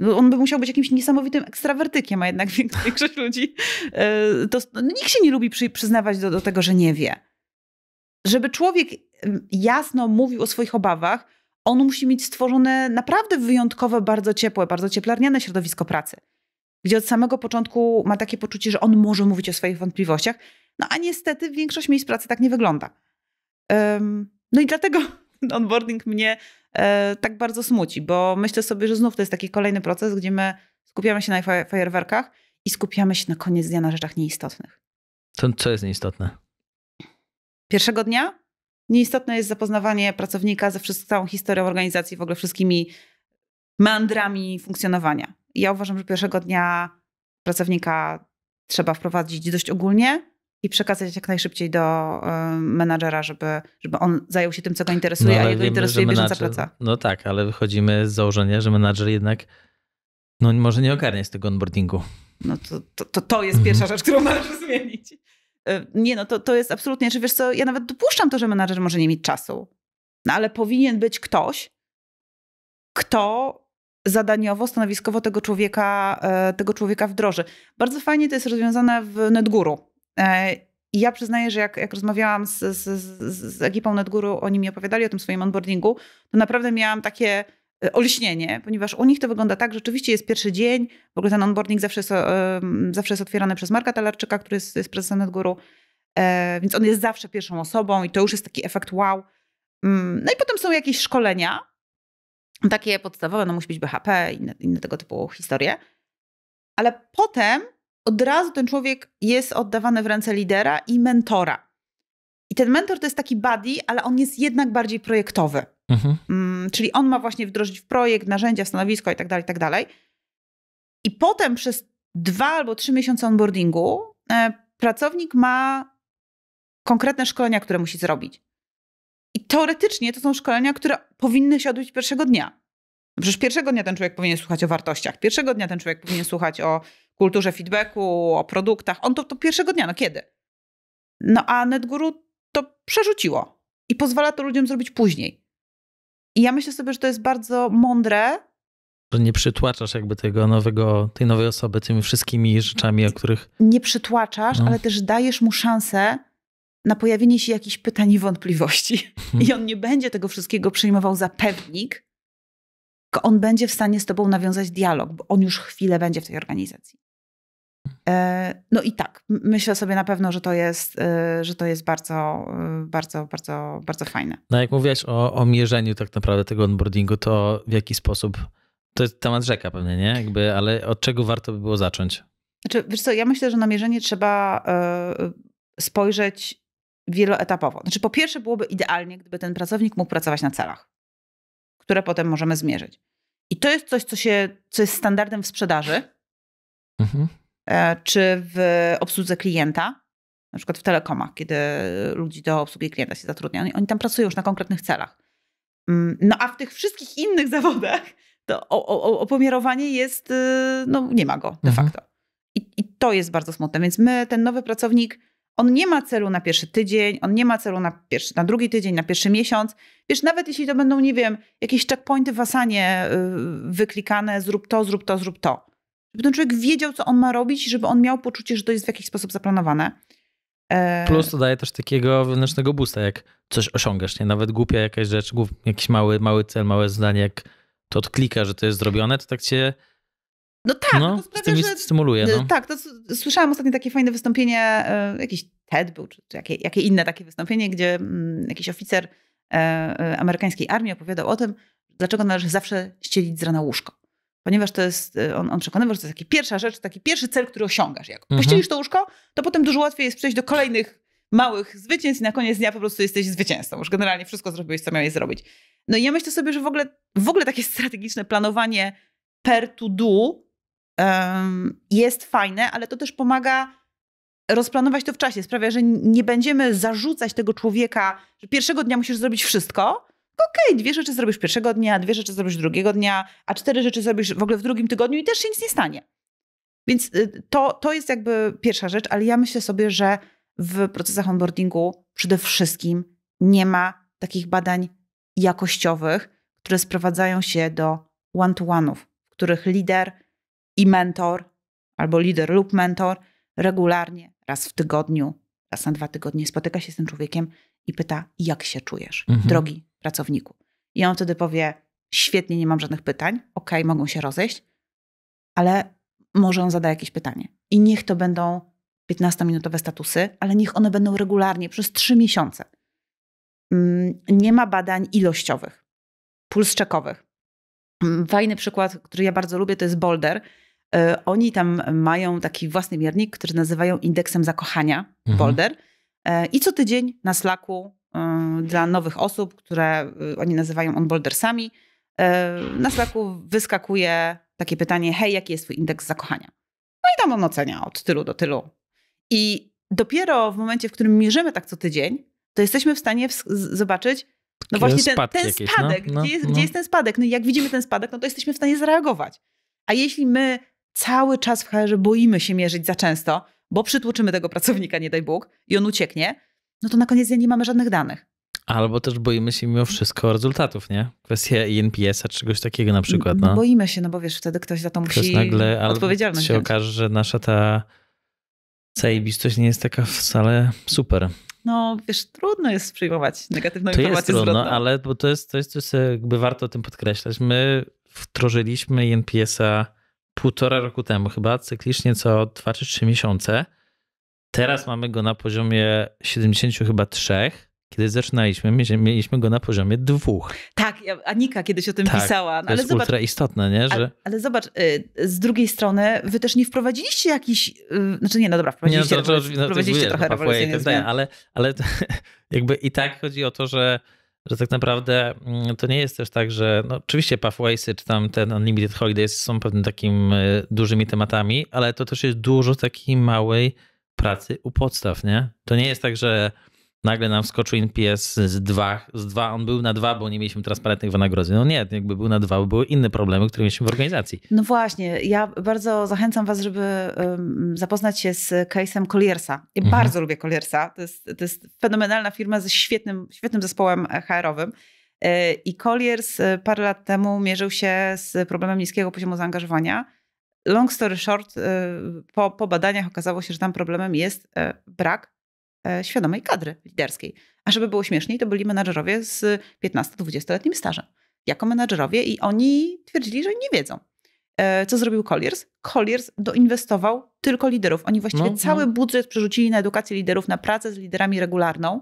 No, on by musiał być jakimś niesamowitym ekstrawertykiem, a jednak większość ludzi, e, to, no, nikt się nie lubi przy, przyznawać do, do tego, że nie wie. Żeby człowiek jasno mówił o swoich obawach, on musi mieć stworzone naprawdę wyjątkowe, bardzo ciepłe, bardzo cieplarniane środowisko pracy, gdzie od samego początku ma takie poczucie, że on może mówić o swoich wątpliwościach, no a niestety większość miejsc pracy tak nie wygląda. Um, no i dlatego onboarding mnie E, tak bardzo smuci, bo myślę sobie, że znów to jest taki kolejny proces, gdzie my skupiamy się na fajerwerkach i skupiamy się na koniec dnia na rzeczach nieistotnych. To co jest nieistotne? Pierwszego dnia nieistotne jest zapoznawanie pracownika ze wszystką, całą historią organizacji, w ogóle wszystkimi mandrami funkcjonowania. Ja uważam, że pierwszego dnia pracownika trzeba wprowadzić dość ogólnie, i przekazać jak najszybciej do e, menadżera, żeby, żeby on zajął się tym, co go interesuje, no, a jego wiemy, interesuje bieżąca menadżer, praca. No tak, ale wychodzimy z założenia, że menadżer jednak no, może nie ogarnia z tego onboardingu. No to, to, to, to jest mhm. pierwsza rzecz, którą należy zmienić. E, nie no, to, to jest absolutnie, czy wiesz co, ja nawet dopuszczam to, że menadżer może nie mieć czasu, no ale powinien być ktoś, kto zadaniowo, stanowiskowo tego człowieka, e, tego człowieka wdroży. Bardzo fajnie to jest rozwiązane w NetGuru. E, I ja przyznaję, że jak, jak rozmawiałam z, z, z ekipą Netguru, oni mi opowiadali o tym swoim onboardingu, to naprawdę miałam takie e, olśnienie, ponieważ u nich to wygląda tak, że rzeczywiście jest pierwszy dzień, w ogóle ten onboarding zawsze jest, zawsze jest otwierany przez Marka Talarczyka, który jest, jest prezesem Netguru, e, więc on jest zawsze pierwszą osobą i to już jest taki efekt wow. Mm, no i potem są jakieś szkolenia, takie podstawowe, no musi być BHP, inne, inne tego typu historie, ale potem od razu ten człowiek jest oddawany w ręce lidera i mentora. I ten mentor to jest taki buddy, ale on jest jednak bardziej projektowy. Mhm. Mm, czyli on ma właśnie wdrożyć w projekt, narzędzia, stanowisko i tak dalej I tak potem przez dwa albo trzy miesiące onboardingu e, pracownik ma konkretne szkolenia, które musi zrobić. I teoretycznie to są szkolenia, które powinny się odbyć pierwszego dnia. Przecież pierwszego dnia ten człowiek powinien słuchać o wartościach, pierwszego dnia ten człowiek powinien słuchać o kulturze feedbacku, o produktach. On to, to pierwszego dnia, no kiedy? No a NetGuru to przerzuciło i pozwala to ludziom zrobić później. I ja myślę sobie, że to jest bardzo mądre. Że nie przytłaczasz jakby tego nowego, tej nowej osoby tymi wszystkimi rzeczami, o których... Nie przytłaczasz, no. ale też dajesz mu szansę na pojawienie się jakichś pytań i wątpliwości. Mhm. I on nie będzie tego wszystkiego przyjmował za pewnik, on będzie w stanie z tobą nawiązać dialog, bo on już chwilę będzie w tej organizacji. E, no i tak, myślę sobie na pewno, że to jest, e, że to jest bardzo, e, bardzo, bardzo, bardzo fajne. No jak mówiłaś o, o mierzeniu tak naprawdę tego onboardingu, to w jaki sposób, to jest temat rzeka pewnie, nie? Jakby, ale od czego warto by było zacząć? Znaczy, wiesz co, ja myślę, że na mierzenie trzeba spojrzeć wieloetapowo. Znaczy po pierwsze byłoby idealnie, gdyby ten pracownik mógł pracować na celach które potem możemy zmierzyć. I to jest coś, co, się, co jest standardem w sprzedaży, mhm. E, czy w obsłudze klienta, na przykład w telekomach, kiedy ludzi do obsługi klienta się zatrudnia. Oni, tam pracują już na konkretnych celach. Mm, no a w tych wszystkich innych zawodach to opomierowanie jest, y, no nie ma go de mhm. facto. I, I, to jest bardzo smutne. Więc my, ten nowy pracownik, on nie ma celu na pierwszy tydzień, on nie ma celu na, pierwszy, na drugi tydzień, na pierwszy miesiąc. Wiesz, nawet jeśli to będą, nie wiem, jakieś checkpointy w Asanie y, wyklikane, zrób to, zrób to, zrób to. Żeby ten człowiek wiedział, co on ma robić, żeby on miał poczucie, że to jest w jakiś sposób zaplanowane. E, Plus to daje też takiego wewnętrznego boosta, jak coś osiągasz, nie? Nawet głupia jakaś rzecz, jakiś mały, mały cel, małe zdanie, jak to odklika, że to jest zrobione, to tak cię no tak, no, no to sprawia, z tym że, stymuluje. Y, no. Tak, to słyszałam ostatnio takie fajne wystąpienie, y, jakiś TED był, czy, czy jakie, jakie inne takie wystąpienie, gdzie mm, jakiś oficer e, e, amerykańskiej armii opowiadał o tym, dlaczego należy zawsze ścielić z rana łóżko. Ponieważ to jest, y, on, on przekonywał, że to jest taka pierwsza rzecz, taki pierwszy cel, który osiągasz. Jak mhm. pościelisz to łóżko, to potem dużo łatwiej jest przejść do kolejnych małych zwycięstw i na koniec dnia po prostu jesteś zwycięzcą. Już generalnie wszystko zrobiłeś, co miałeś zrobić. No i ja myślę sobie, że w ogóle, w ogóle takie strategiczne planowanie per to do um, jest fajne, ale to też pomaga rozplanować to w czasie. Sprawia, że nie będziemy zarzucać tego człowieka, że pierwszego dnia musisz zrobić wszystko. Okej, okay, dwie rzeczy zrobisz pierwszego dnia, dwie rzeczy zrobisz drugiego dnia, a cztery rzeczy zrobisz w ogóle w drugim tygodniu i też się nic nie stanie. Więc y, to, to jest jakby pierwsza rzecz, ale ja myślę sobie, że w procesach onboardingu przede wszystkim nie ma takich badań jakościowych, które sprowadzają się do one-to-one'ów, w których lider i mentor, albo lider lub mentor regularnie, raz w tygodniu, raz na dwa tygodnie spotyka się z tym człowiekiem i pyta, jak się czujesz, mhm. drogi pracowniku. I on wtedy powie, świetnie, nie mam żadnych pytań, ok, mogą się rozejść, ale może on zada jakieś pytanie. I niech to będą 15-minutowe statusy, ale niech one będą regularnie przez trzy miesiące. Mm, nie ma badań ilościowych, puls czekowych. Mm, fajny przykład, który ja bardzo lubię, to jest Boulder, E, oni tam mają taki własny miernik, który nazywają indeksem zakochania mhm. Boulder. E, I co tydzień na Slacku e, dla nowych osób, które oni nazywają onboardersami, na Slacku wyskakuje takie pytanie, hej, jaki jest twój indeks zakochania? No i tam on ocenia od tylu do tylu. I dopiero w momencie, w którym mierzymy tak co tydzień, to jesteśmy w stanie zobaczyć, no właśnie ten, ten jakieś, no? spadek, no, no, gdzie, jest, no. gdzie, jest, ten spadek? No i jak widzimy ten spadek, no to jesteśmy w stanie zareagować. A jeśli my cały czas w HR boimy się mierzyć za często, bo przytłoczymy tego pracownika, nie daj Bóg, i on ucieknie, no to na koniec dnia nie mamy żadnych danych. Albo też boimy się mimo wszystko rezultatów, nie? Kwestia INPS-a, czegoś takiego na przykład. No, no. Boimy się, no bo wiesz, wtedy ktoś za to ktoś musi nagle, odpowiedzialność się wziąć. okaże, że nasza ta zajebistość nie jest taka wcale super. No wiesz, trudno jest przyjmować negatywną to informację jest trudno, ale bo to jest, to jest, to jest e, jakby warto o tym podkreślać. My wdrożyliśmy INPS-a półtora roku temu chyba, cyklicznie co 2 czy 3 miesiące. Teraz mamy go na poziomie 70 chyba 3. Kiedy zaczynaliśmy, mieliśmy go na poziomie dwóch. Tak, Anika kiedyś o tym tak, pisała. No, to jest zobacz, ultra istotne, nie? Że... A, ale zobacz, y, z drugiej strony wy też nie wprowadziliście jakiś... Y, znaczy nie, no dobra, wprowadziliście, nie, no to, to, to, wprowadziliście no, to, trochę no, rewolucyjnych zmian. Ale, ale jakby i tak chodzi o to, że że tak naprawdę mm, to nie jest też tak, że no, oczywiście Pathwaysy czy tam ten Unlimited Holidays są pewnym takim e, dużymi tematami, ale to też jest dużo takiej małej pracy u podstaw, nie? To nie jest tak, że nagle nam wskoczył NPS z 2, z 2, on był na 2, bo nie mieliśmy transparentnych wynagrodzeń. No nie, jakby był na 2, bo były inne problemy, które mieliśmy w organizacji. No właśnie, ja bardzo zachęcam was, żeby zapoznać się z case'em Colliersa. Ja mhm. bardzo lubię Colliersa, to jest, to jest fenomenalna firma ze świetnym, świetnym zespołem HR-owym. E, I Colliers e, parę lat temu mierzył się z problemem niskiego poziomu zaangażowania. Long story short, e, po, po badaniach okazało się, że tam problemem jest brak E, świadomej kadry liderskiej. A żeby było śmieszniej, to byli menadżerowie z 15-20-letnim stażem. Jako menadżerowie i oni twierdzili, że nie wiedzą. E, co zrobił Colliers? Colliers doinwestował tylko liderów. Oni właściwie no, no. cały no. budżet przerzucili na edukację liderów, na pracę z liderami regularną.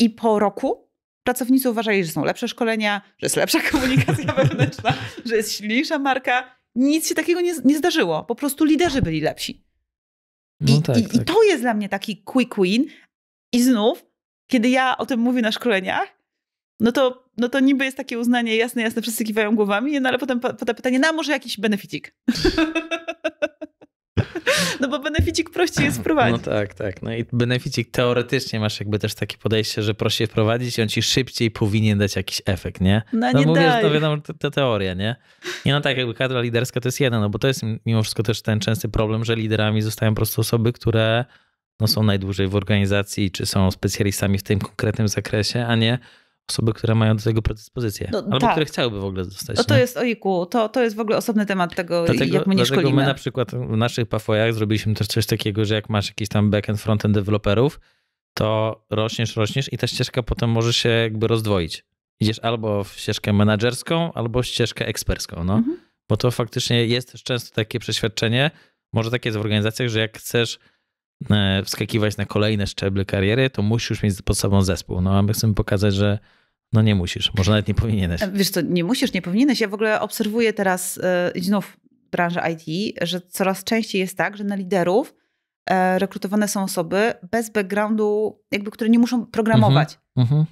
I po roku pracownicy uważali, że są lepsze szkolenia, że jest lepsza komunikacja wewnętrzna, że jest silniejsza marka. Nic się takiego nie, nie zdarzyło. Po prostu liderzy byli lepsi. No tak, I, tak, i, tak. I, to jest dla mnie taki quick win. I znów, kiedy ja o tym mówię na szkoleniach, no to, no to niby jest takie uznanie, jasne, jasne, wszyscy kiwają głowami, no ale potem pada pytanie, no może jakiś beneficik. No bo beneficik prościej jest wprowadzić. No tak, tak. No i beneficik teoretycznie masz jakby też takie podejście, że prościej wprowadzić i on ci szybciej powinien dać jakiś efekt, nie? No, no nie mówię, daj. że to wiadomo, że to teoria, nie? Nie no tak, jakby kadra liderska to jest jeden, no bo to jest mimo wszystko też ten częsty problem, że liderami zostają po prostu osoby, które no, są najdłużej w organizacji, czy są specjalistami w tym konkretnym zakresie, a nie osoby, które mają do tego predyspozycję, no, albo tak. które chciałyby w ogóle zostać. No to jest, ojku, to, to jest w ogóle osobny temat tego, dlatego, jak my nie dlatego szkolimy. my na przykład w naszych pafojach zrobiliśmy też coś takiego, że jak masz jakiś tam backend, frontend deweloperów, to rośniesz, rośniesz i ta ścieżka potem może się jakby rozdwoić. Idziesz albo w ścieżkę menedżerską, albo w ścieżkę ekspercką, no. Mhm. Bo to faktycznie jest też często takie przeświadczenie, może takie jest w organizacjach, że jak chcesz e, wskakiwać na kolejne szczeble kariery, to musisz mieć pod sobą zespół. No a my chcemy pokazać, że no nie musisz, może nawet nie powinieneś. E, wiesz co, nie musisz, nie powinieneś. Ja w ogóle obserwuję teraz yy, znów branżę IT, że coraz częściej jest tak, że na liderów e, rekrutowane są osoby bez backgroundu, jakby, które nie muszą programować. Mm -hmm.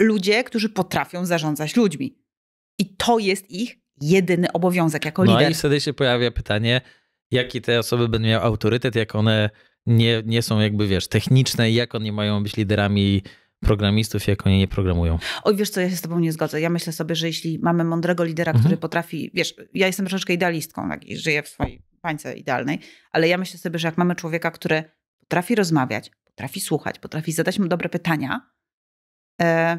Ludzie, którzy potrafią zarządzać ludźmi. I to jest ich jedyny obowiązek jako no lider. No i wtedy się pojawia pytanie, jaki te osoby będą miały autorytet, jak one nie, nie są jakby, wiesz, techniczne i jak oni mają być liderami programistów, jak oni nie programują. Oj, wiesz co, ja się z tobą nie zgodzę. Ja myślę sobie, że jeśli mamy mądrego lidera, mhm. który mhm. potrafi, wiesz, ja jestem troszeczkę idealistką tak, i żyję w swojej pańce idealnej, ale ja myślę sobie, że jak mamy człowieka, który potrafi rozmawiać, potrafi słuchać, potrafi zadać mu dobre pytania, e,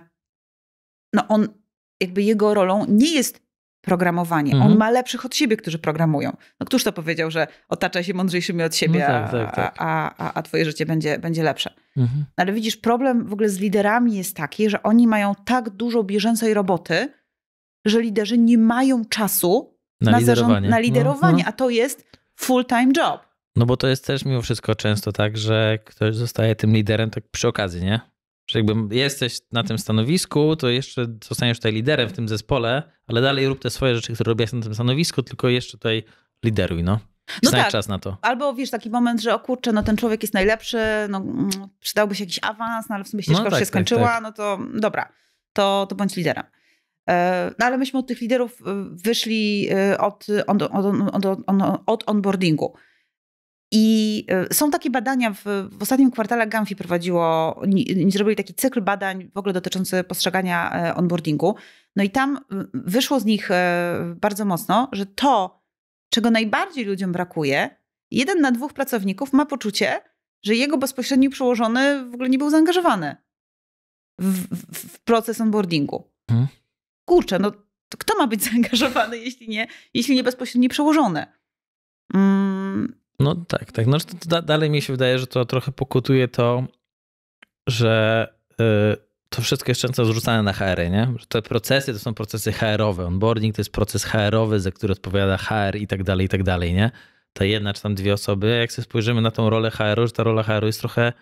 no on, jakby jego rolą nie jest programowanie. Mhm. On ma lepszych od siebie, którzy programują. No któż to powiedział, że otacza się mądrzejszymi od siebie, no tak, tak, tak. A, a, a, twoje życie będzie, będzie lepsze. Mhm. No ale widzisz, problem w ogóle z liderami jest taki, że oni mają tak dużo bieżącej roboty, że liderzy nie mają czasu na, na liderowanie, zarząd, na no, liderowanie no, no. a to jest full-time job. No bo to jest też mimo wszystko często tak, że ktoś zostaje tym liderem tak przy okazji, nie? że jakby jesteś na tym stanowisku, to jeszcze zostaniesz tutaj liderem w tym zespole, ale dalej rób te swoje rzeczy, które robiasz na tym stanowisku, tylko jeszcze tutaj lideruj, no. No Znajdź tak. czas na to. Albo wiesz, taki moment, że o kurczę, no ten człowiek jest najlepszy, no przydałby się jakiś awans, no ale w sumie ścieżka no tak, już się tak, skończyła, tak. no to dobra, to, to bądź liderem. No ale myśmy od tych liderów wyszli od, od, od, od, od onboardingu. I e, są takie badania, w, w ostatnim kwartale Gamfi prowadziło, zrobili taki cykl badań w ogóle dotyczący postrzegania e, onboardingu. No i tam wyszło z nich e, bardzo mocno, że to, czego najbardziej ludziom brakuje, jeden na dwóch pracowników ma poczucie, że jego bezpośredni przełożony w ogóle nie był zaangażowany w, w, w proces onboardingu. Hmm. Kurczę, no kto ma być zaangażowany, jeśli nie, jeśli nie bezpośredni przełożony? Mm, no tak, tak. No, da, dalej mi się wydaje, że to trochę pokutuje to, że y, to wszystko jest często zrzucane na HR, nie? Że te procesy to są procesy HR-owe. Onboarding to jest proces HR-owy, za który odpowiada HR i tak dalej, i tak dalej, nie? Ta jedna czy tam dwie osoby. Jak sobie spojrzymy na tą rolę HR-u, że ta rola HR-u jest trochę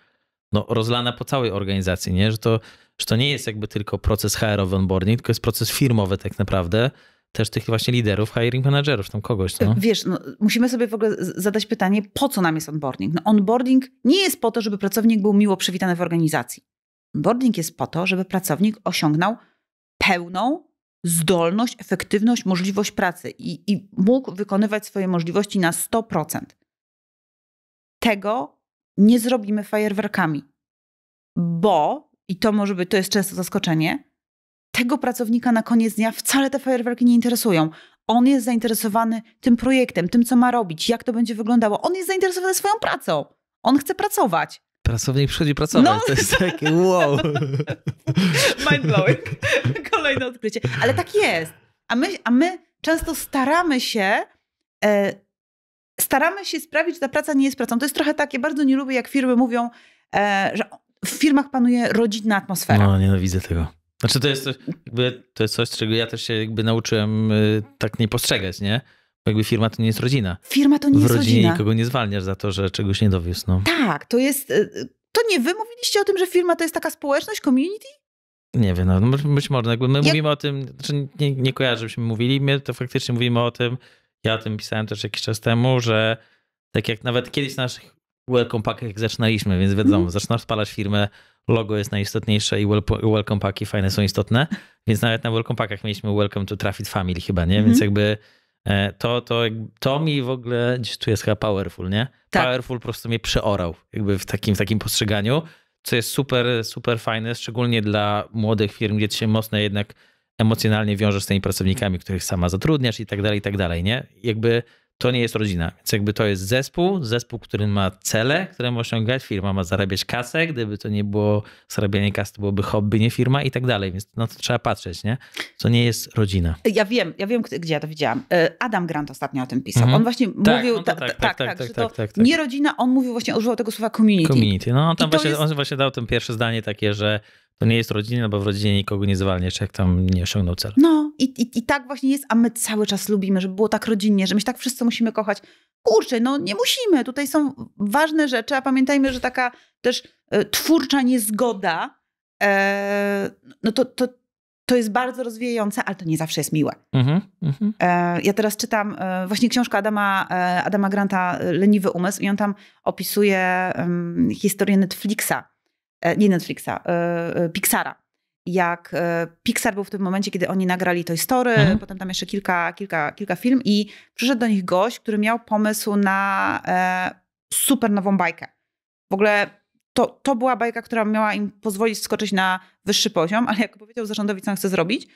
no, rozlana po całej organizacji, nie? Że to, że to nie jest jakby tylko proces HR-owy onboarding, tylko jest proces firmowy tak naprawdę, też tych właśnie liderów, hiring managerów, tam kogoś. No. Wiesz, no, musimy sobie w ogóle zadać pytanie, po co nam jest onboarding? No, onboarding nie jest po to, żeby pracownik był miło przywitany w organizacji. Onboarding jest po to, żeby pracownik osiągnął pełną zdolność, efektywność, możliwość pracy i, i mógł wykonywać swoje możliwości na 100%. Tego nie zrobimy fajerwerkami, bo, i to może być, to jest często zaskoczenie, tego pracownika na koniec dnia wcale te fajerwerki nie interesują. On jest zainteresowany tym projektem, tym, co ma robić, jak to będzie wyglądało. On jest zainteresowany swoją pracą. On chce pracować. Pracownik przychodzi pracować. No. To jest takie wow. Mind blowing. Kolejne odkrycie. Ale tak jest. A my, a my często staramy się. E, staramy się sprawić, że ta praca nie jest pracą. To jest trochę takie, bardzo nie lubię, jak firmy mówią, e, że w firmach panuje rodzinna atmosfera. No, nienawidzę tego. Znaczy to jest, jakby, to jest coś, czego ja też się jakby nauczyłem y, tak nie postrzegać, nie? Bo jakby firma to nie jest rodzina. Firma to nie w jest rodzina. W rodzinie nikogo nie zwalniasz za to, że czegoś nie dowiesz, No. Tak, to jest... Y, to nie wy mówiliście o tym, że firma to jest taka społeczność, community? Nie wiem, no, no być może. No, jakby my mówimy o tym, znaczy nie, nie kojarzę, żebyśmy mówili, my to faktycznie mówimy o tym, ja o tym pisałem też jakiś czas temu, że tak jak nawet kiedyś na naszych welcome pack jak zaczynaliśmy, więc wiadomo, mm. zaczynasz spalać firmę, logo jest najistotniejsze i welcome packi fajne są istotne, więc nawet na welcome packach mieliśmy welcome to Traffic Family chyba, nie? Mm. Więc mhm. jakby e, to, to, to mi w ogóle, tu jest chyba powerful, nie? Tak. Powerful po prostu mnie przeorał jakby w takim, w takim postrzeganiu, co jest super, super fajne, szczególnie dla młodych firm, gdzie się mocno jednak emocjonalnie wiążesz z tymi pracownikami, których sama zatrudniasz i tak dalej, i tak dalej, nie? Jakby to nie jest rodzina. Więc jakby to jest zespół, zespół, który ma cele, które ma osiągać, firma ma zarabiać kasę, gdyby to nie było zarabianie kasy, to byłoby hobby, nie firma i tak dalej. Więc no to trzeba patrzeć, nie? To nie jest rodzina. Ja wiem, ja wiem, gdzie ja to widziałam. E, Adam Grant ostatnio o tym pisał. Mhm. On właśnie tak, mówił, no tak, tak tak, tak, tak, tak, nie rodzina, on mówił właśnie, używał tego słowa community. Community, no on tam właśnie, on właśnie dał tym pierwsze zdanie takie, że to nie jest rodzina, no bo w rodzinie nikogo nie zwalniasz, jak tam nie osiągnął celu. No i, i, i tak właśnie jest, a my cały czas lubimy, żeby było tak rodzinnie, że my się tak wszyscy musimy kochać. Kurczę, no nie musimy, tutaj są ważne rzeczy, a pamiętajmy, że taka też e, twórcza niezgoda, e, no to, to, to jest bardzo rozwijające, ale to nie zawsze jest miłe. Mhm, mhm. E, ja teraz czytam e, właśnie książkę Adama, e, Adama Granta Leniwy Umysł i on tam opisuje historię Netflixa E, nie Netflixa, e, e, Pixara. Jak Pixar był w tym momencie, kiedy oni nagrali Toy Story, mhm. potem tam jeszcze kilka, kilka, kilka film i przyszedł do nich gość, który miał pomysł na super nową bajkę. W ogóle to, to była bajka, która miała im pozwolić skoczyć na wyższy poziom, ale jak powiedział zarządowi, co on chce zrobić,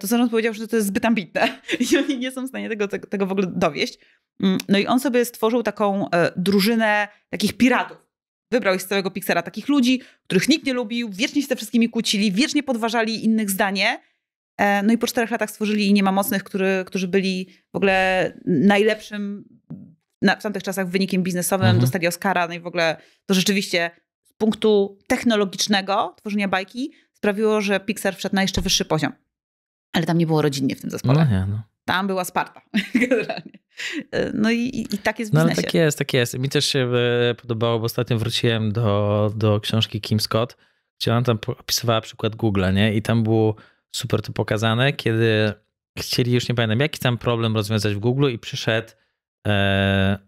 to zarząd powiedział, że to jest zbyt ambitne i oni nie są w stanie tego, tego w ogóle dowieść. Mm, no i on sobie stworzył taką drużynę takich piratów, wybrał z całego Pixara takich ludzi, których nikt nie lubił, wiecznie się ze wszystkimi kłócili, wiecznie podważali innych zdanie. E, no i po czterech latach stworzyli Nie ma mocnych, który, którzy byli w ogóle najlepszym na, w tamtych czasach wynikiem biznesowym, mhm. dostali Oscara, no i w ogóle to rzeczywiście z punktu technologicznego tworzenia bajki sprawiło, że Pixar wszedł na jeszcze wyższy poziom. Ale tam nie było rodzinnie w tym zespole. No nie, no. Tam była Sparta, generalnie. E, no i, i tak jest w no, biznesie. No, tak jest, tak jest. Mi też się e, podobało, bo ostatnio wróciłem do, do książki Kim Scott, gdzie ona tam opisywała przykład Google, nie? I tam było super to pokazane, kiedy chcieli, już nie pamiętam, jaki tam problem rozwiązać w Google i przyszedł e,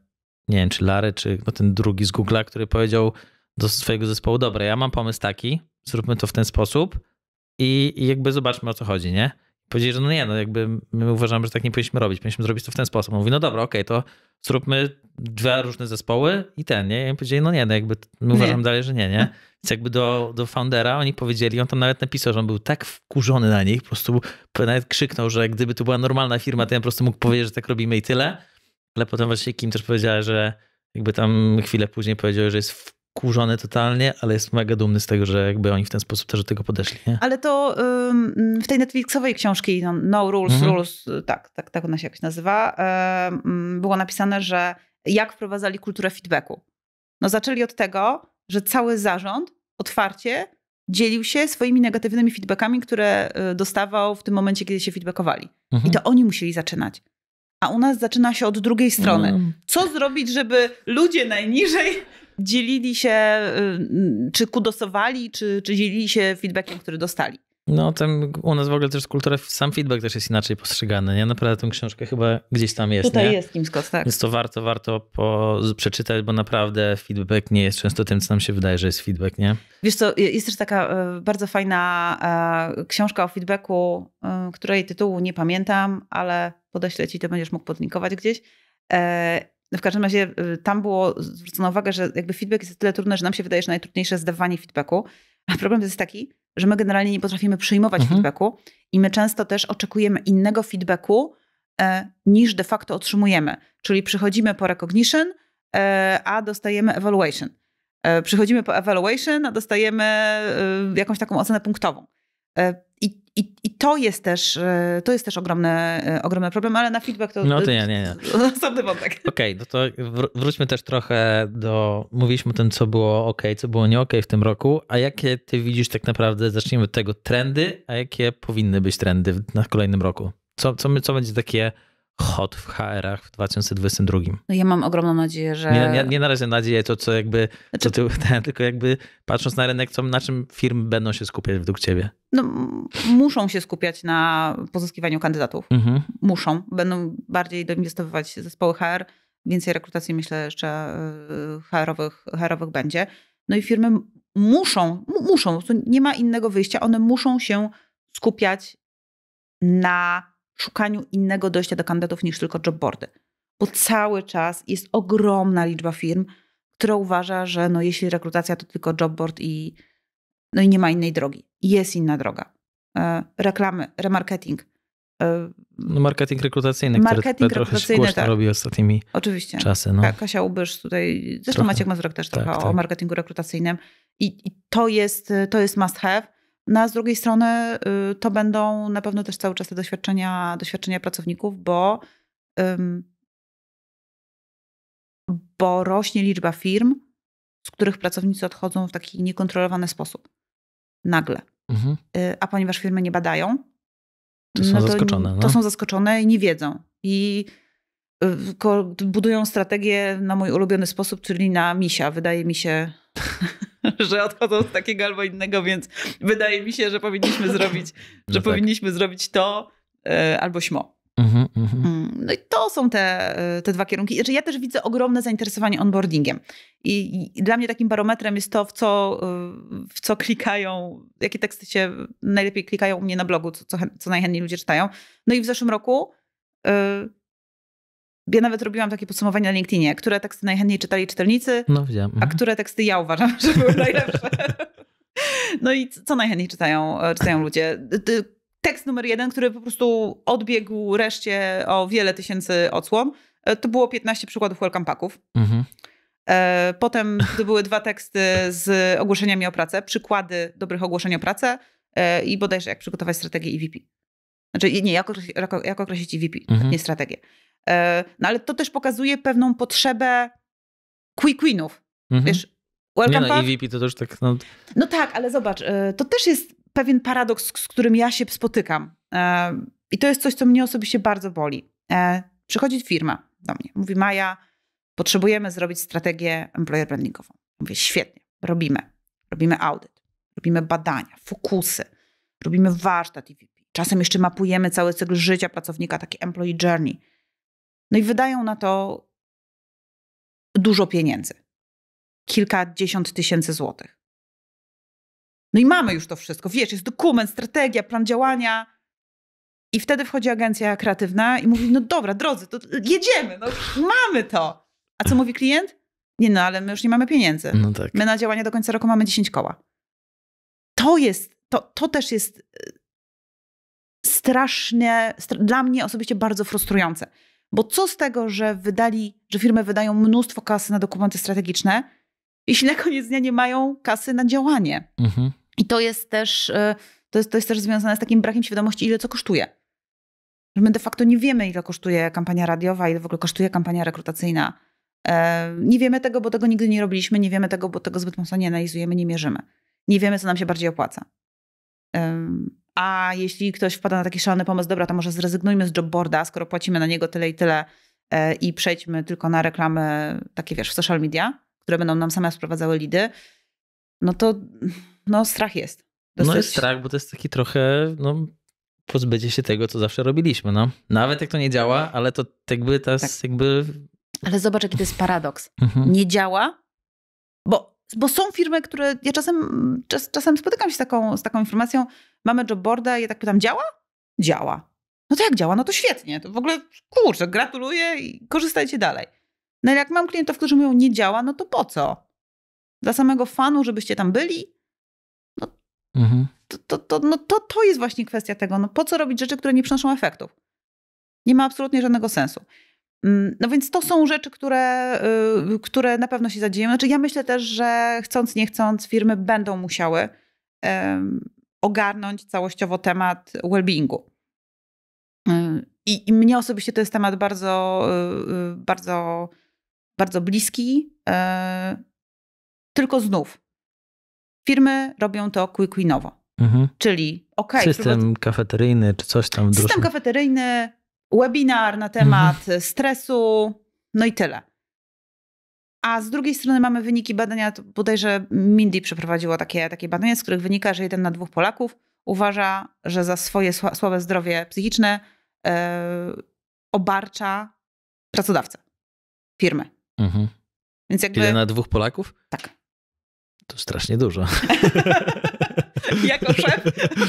nie wiem, czy Larry, czy no ten drugi z Google'a, który powiedział do swojego zespołu, dobra, ja mam pomysł taki, zróbmy to w ten sposób i, i jakby zobaczmy o co chodzi, nie? powiedzieli, że no nie, no jakby my uważamy, że tak nie powinniśmy robić, powinniśmy zrobić to w ten sposób. On mówi, no dobra, okej, okay, to zróbmy dwa różne zespoły i ten, nie? I oni powiedzieli, no nie, no jakby my uważamy dalej, że nie, nie? Mhm. Więc jakby do, do foundera oni powiedzieli, on tam nawet napisał, że on był tak wkurzony na nich, po prostu nawet krzyknął, że gdyby to była normalna firma, to ja po prostu mógł powiedzieć, że tak robimy i tyle. Ale potem właśnie Kim też powiedziała, że jakby tam chwilę później powiedział, że jest wkurzony totalnie, ale jest mega dumny z tego, że jakby oni w ten sposób też do tego podeszli. Nie? Ale to w tej Netflixowej książki No, no Rules, mhm. Rules, y, tak, tak, tak ona się jakoś nazywa, mm, było napisane, że jak wprowadzali kulturę feedbacku. No zaczęli od tego, że cały zarząd otwarcie dzielił się swoimi negatywnymi feedbackami, które y, dostawał w tym momencie, kiedy się feedbackowali. Mhm. I to oni musieli zaczynać. A u nas zaczyna się od drugiej strony. No. Co zrobić, żeby ludzie najniżej dzielili się, y, czy kudosowali, czy, czy dzielili się feedbackiem, który dostali. No, tam u nas w ogóle też kultura, sam feedback też jest inaczej postrzegany, nie? Naprawdę tę książkę chyba gdzieś tam jest, Tutaj nie? jest Kim Scott, tak. Więc to warto, warto po, przeczytać, bo naprawdę feedback nie jest często tym, co nam się wydaje, że jest feedback, nie? Wiesz co, jest też taka e, bardzo fajna e, książka o feedbacku, e, której tytułu nie pamiętam, ale podeślę ci, to będziesz mógł podnikować gdzieś. No w każdym razie y, tam było zwrócono uwagę, że jakby feedback jest tyle trudny, że nam się wydaje, że najtrudniejsze jest dawanie feedbacku, a problem jest taki, że my generalnie nie potrafimy przyjmować mhm. feedbacku i my często też oczekujemy innego feedbacku e, niż de facto otrzymujemy. Czyli przychodzimy po recognition, e, a dostajemy evaluation. E, przychodzimy po evaluation, a dostajemy e, jakąś taką ocenę punktową. E, I, i, i to, jest też, e, to jest też ogromny, e, ogromny problem, ale na feedback to... No to nie, nie, nie. Osobny wątek. Okej, okay, no to wróćmy też trochę do... Mówiliśmy o tym, co było ok, co było nie ok w tym roku, a jakie ty widzisz tak naprawdę, zacznijmy od tego, trendy, a jakie powinny być trendy na kolejnym roku? Co, co, co będzie takie hot w HR-ach w 2022. No ja mam ogromną nadzieję, że... Nie, nie, nie na razie nadzieję, to co jakby, znaczy... co ty, tak, tylko jakby patrząc na rynek, co, na czym firmy będą się skupiać według ciebie? No, muszą się skupiać na pozyskiwaniu kandydatów. Mhm. Muszą. Będą bardziej doinwestowywać zespoły HR, więcej rekrutacji myślę jeszcze y, HR-owych, HR-owych będzie. No i firmy muszą, muszą, nie ma innego wyjścia, one muszą się skupiać na szukaniu innego dojścia do kandydatów niż tylko jobboardy. Bo cały czas jest ogromna liczba firm, która uważa, że no jeśli rekrutacja to tylko jobboard i, no i nie ma innej drogi. Jest inna droga. E, reklamy, remarketing. E, no marketing rekrutacyjny, marketing który rekrutacyjny, trochę się tak. robi ostatnimi Oczywiście. czasy. No. Kasia Ubysz tutaj, zresztą trochę. Maciek Mazurek też trochę tak, o, tak. marketingu rekrutacyjnym. I, I, to, jest, to jest must have. No a z drugiej strony y, to będą na pewno też cały czas te doświadczenia, doświadczenia pracowników, bo, bo rośnie liczba firm, z których pracownicy odchodzą w taki niekontrolowany sposób. Nagle. Mhm. Y, a ponieważ firmy nie badają, to są no to, zaskoczone. No? To są zaskoczone i nie wiedzą. I y, budują strategię na mój ulubiony sposób, czyli na misia. Wydaje mi się. że odchodzą z takiego albo innego, więc wydaje mi się, że powinniśmy zrobić, że tak. powinniśmy zrobić to e, albo śmo. Mhm, mhm. Mm, no i to są te, e, te dwa kierunki. Znaczy, ja też widzę ogromne zainteresowanie onboardingiem. I, I, dla mnie takim barometrem jest to, w co, e, w co klikają, jakie teksty się najlepiej klikają u mnie na blogu, co, co, co najchętniej ludzie czytają. No i w zeszłym roku y, ja nawet robiłam takie podsumowanie na LinkedInie, które teksty najchętniej czytali czytelnicy, no, a mhm. które teksty ja uważam, że były najlepsze. No i co najchętniej czytają, e, czytają ludzie? Tekst numer jeden, który po prostu odbiegł reszcie o wiele tysięcy odsłon, e, to było 15 przykładów welcome packów. Mhm. E, potem to były dwa teksty z ogłoszeniami o pracę, przykłady dobrych ogłoszeń o pracę i bodajże jak przygotować strategię EVP. Znaczy nie, jak, określić, jak określić EVP, mhm. nie strategię. E, no ale to też pokazuje pewną potrzebę quick winów. Mhm. Wiesz, welcome nie, no, EVP to też tak... No... no tak, ale zobacz, e, to też jest pewien paradoks, z którym ja się spotykam. E, I to jest coś, co mnie osobiście bardzo boli. Przychodzi firma do mnie, mówi Maja, potrzebujemy zrobić strategię employer brandingową. Mówię, świetnie, robimy. Robimy audyt, robimy badania, fokusy, robimy warsztat EVP, Czasem jeszcze mapujemy cały cykl życia pracownika, taki employee journey. No i wydają na to dużo pieniędzy. Kilkadziesiąt tysięcy złotych. No i mamy już to wszystko. Wiesz, jest dokument, strategia, plan działania. I wtedy wchodzi agencja kreatywna i mówi: No dobra, drodzy, to jedziemy, no, mamy to. A co mówi klient? Nie, no ale my już nie mamy pieniędzy. No tak. My na działanie do końca roku mamy 10 koła. To jest, to, to też jest strasznie, dla mnie osobiście bardzo frustrujące. Bo co z tego, że wydali, że firmy wydają mnóstwo kasy na dokumenty strategiczne, jeśli na koniec dnia nie mają kasy na działanie. Mhm. I to jest też, y, to jest, to jest też związane z takim brakiem świadomości, ile co kosztuje. Że my de facto nie wiemy, ile kosztuje kampania radiowa, ile w ogóle kosztuje kampania rekrutacyjna. E, nie wiemy tego, bo tego nigdy nie robiliśmy, nie wiemy tego, bo tego zbyt mocno nie analizujemy, nie mierzymy. Nie wiemy, co nam się bardziej opłaca. A jeśli ktoś wpada na taki szalony pomysł, dobra, to może zrezygnujmy z jobboarda, skoro płacimy na niego tyle i tyle e, i przejdźmy tylko na reklamy takie, wiesz, w social media, które będą nam same sprowadzały lidy, no to no, strach jest. No Dosyć. No jest strach, bo to jest taki trochę, no, pozbycie się tego, co zawsze robiliśmy, no. Nawet jak to nie działa, ale to jakby teraz tak. jakby... Ale zobacz, jaki to jest paradoks. Mhm. Nie działa, bo bo są firmy, które. Ja czasem, czas, czasem spotykam się z taką, z taką informacją. Mamy jobboarda i ja tak pytam, działa? Działa. No to jak działa? No to świetnie. To w ogóle kurczę, gratuluję i korzystajcie dalej. No ale jak mam klientów, którzy mówią, nie działa, no to po co? Dla samego fanu, żebyście tam byli? No, mhm. to, to, to, no to, to jest właśnie kwestia tego. No po co robić rzeczy, które nie przynoszą efektów? Nie ma absolutnie żadnego sensu. Mm, no więc to są rzeczy, które, y, które na pewno się zadzieją. Znaczy ja myślę też, że chcąc, nie chcąc, firmy będą musiały ogarnąć całościowo temat well-beingu. Y, I, I, mnie osobiście to jest temat bardzo, y, bardzo, bardzo bliski. E, tylko znów, firmy robią to quick winowo. Mhm. Czyli, okej. Okay, system prowadzę... kafeteryjny czy coś tam. System dużo. kafeteryjny, webinar na temat mhm. stresu, no i tyle. A z drugiej strony mamy wyniki badania, to bodajże Mindy przeprowadziło takie, takie badania, z których wynika, że jeden na dwóch Polaków uważa, że za swoje słabe zdrowie psychiczne yy, obarcza pracodawcę, firmy. Mhm. Więc jakby... Jeden na dwóch Polaków? Tak. To strasznie dużo. jako szef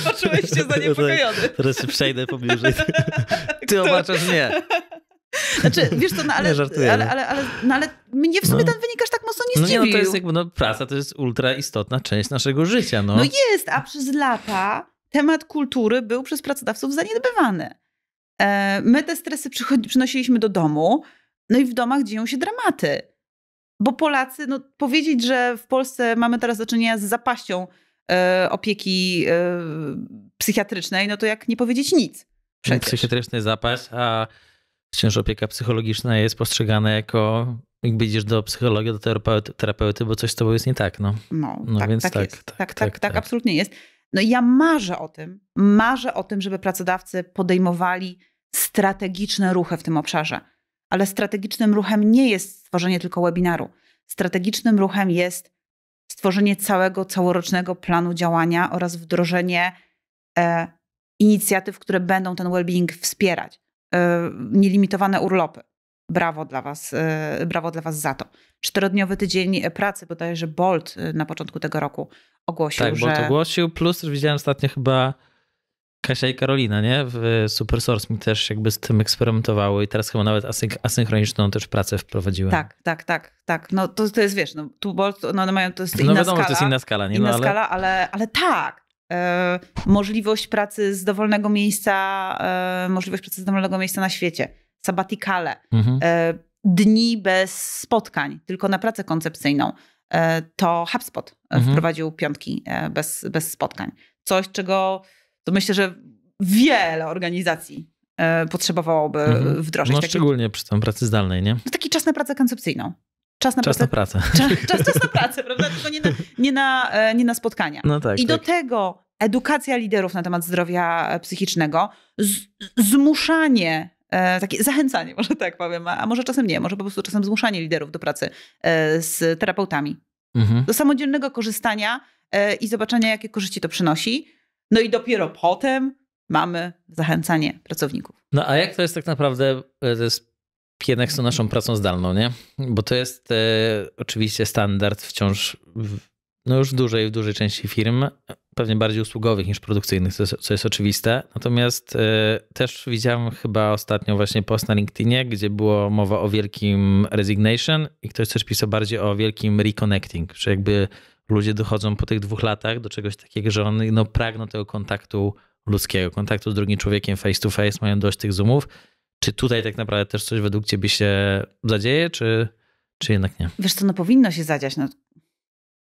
poczułeś się zaniepokojony. Teraz się przejdę pobliżej. Ty tak. obaczasz mnie. Znaczy, wiesz co, no ale, ale, ale, ale, no, ale mnie w sumie no. ten wynik aż tak mocno nie zdziwił. No, nie, no to jest jakby, no praca to jest ultra istotna część naszego życia. No, no jest, a przez lata temat kultury był przez pracodawców zaniedbywany. E, my te stresy przynosiliśmy do domu, no i w domach dzieją się dramaty. Bo Polacy, no powiedzieć, że w Polsce mamy teraz do czynienia z zapaścią opieki psychiatrycznej, no to jak nie powiedzieć nic. Przecież. Psychiatryczny zapas, a wciąż opieka psychologiczna jest postrzegana jako jak idziesz do psychologa, do terapeuty, terapeuty, bo coś z tobą jest nie tak. No, no, no tak, więc tak, tak, jest. tak, tak, tak, tak, absolutnie jest. No i ja marzę o tym, marzę o tym, żeby pracodawcy podejmowali strategiczne ruchy w tym obszarze. Ale strategicznym ruchem nie jest stworzenie tylko webinaru. Strategicznym ruchem jest stworzenie całego, całorocznego planu działania oraz wdrożenie e, inicjatyw, które będą ten well-being wspierać. E, nielimitowane urlopy. Brawo dla was, e, brawo dla was za to. Czterodniowy tydzień pracy, bodajże Bolt e, na początku tego roku ogłosił, tak, że... Bolt ogłosił, plus widziałem ostatnio chyba Kasia i Karolina, nie? W Super Source mi też jakby z tym eksperymentowały i teraz chyba nawet asynk asynchroniczną też pracę wprowadziły. Tak, tak, tak, tak. No to, to jest, wiesz, no tu no, no mają, to jest no, inna wiadomo, skala. to jest inna skala, nie? No inna no, ale... skala, ale, ale tak. E, możliwość pracy z dowolnego miejsca, e, możliwość pracy z dowolnego miejsca na świecie, sabatikale, mhm. e, dni bez spotkań, tylko na pracę koncepcyjną. E, to HubSpot e, mhm. wprowadził piątki e, bez, bez spotkań. Coś, czego to myślę, że wiele organizacji e, potrzebowałoby mhm. wdrożyć. No, taki... szczególnie przy tą pracy zdalnej, nie? No, taki czas na pracę koncepcyjną. Czas na czas pracę. Na pracę. Czas, czas, czas na pracę, prawda? Tylko nie na, nie na, e, nie na spotkania. No tak, I tak. do tego edukacja liderów na temat zdrowia e, psychicznego, z, zmuszanie, takie zachęcanie, może tak powiem, a, może czasem nie, może po prostu czasem zmuszanie liderów do pracy z terapeutami. Mhm. Do samodzielnego korzystania i zobaczenia, jakie korzyści to przynosi no i dopiero potem mamy zachęcanie pracowników. No a jak to jest tak naprawdę e, jest jednak z tą naszą pracą zdalną, nie? Bo to jest e, oczywiście standard wciąż w, no już w dużej, w dużej części firm, pewnie bardziej usługowych niż produkcyjnych, co, co jest oczywiste. Natomiast e, też widziałem chyba ostatnio właśnie post na LinkedInie, gdzie było mowa o wielkim resignation i ktoś też pisał bardziej o wielkim reconnecting, czy jakby ludzie dochodzą po tych dwóch latach do czegoś takiego, że oni no, pragną tego kontaktu ludzkiego, kontaktu z drugim człowiekiem face to face, mają dość tych zoomów. Czy tutaj tak naprawdę też coś według ciebie się zadzieje, czy, czy jednak nie? Wiesz co, no powinno się zadziać. No,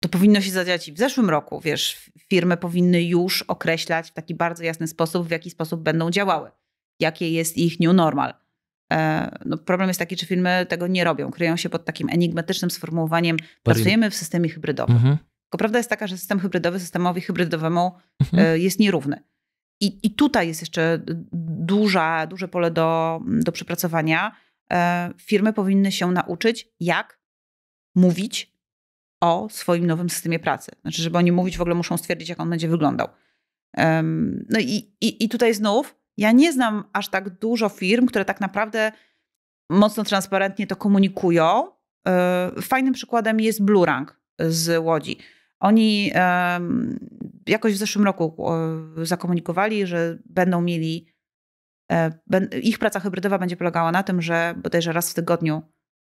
to powinno się zadziać i w zeszłym roku, wiesz, firmy powinny już określać w taki bardzo jasny sposób, w jaki sposób będą działały, jakie jest ich new normal E, no, problem jest taki, czy firmy tego nie robią. Kryją się pod takim enigmatycznym sformułowaniem: pracujemy w systemie hybrydowym. Mhm. Tylko prawda jest taka, że system hybrydowy systemowi hybrydowemu e, mhm. jest nierówny. I, I tutaj jest jeszcze duża, duże pole do, do przepracowania. E, firmy powinny się nauczyć, jak mówić o swoim nowym systemie pracy. Znaczy, żeby oni mówić, w ogóle muszą stwierdzić, jak on będzie wyglądał. No i, i, i tutaj znów ja nie znam aż tak dużo firm, które tak naprawdę mocno transparentnie to komunikują. E, fajnym przykładem jest Blurang z Łodzi. Oni jakoś w zeszłym roku e, zakomunikowali, że będą mieli, e, ich praca hybrydowa będzie polegała na tym, że bodajże raz w tygodniu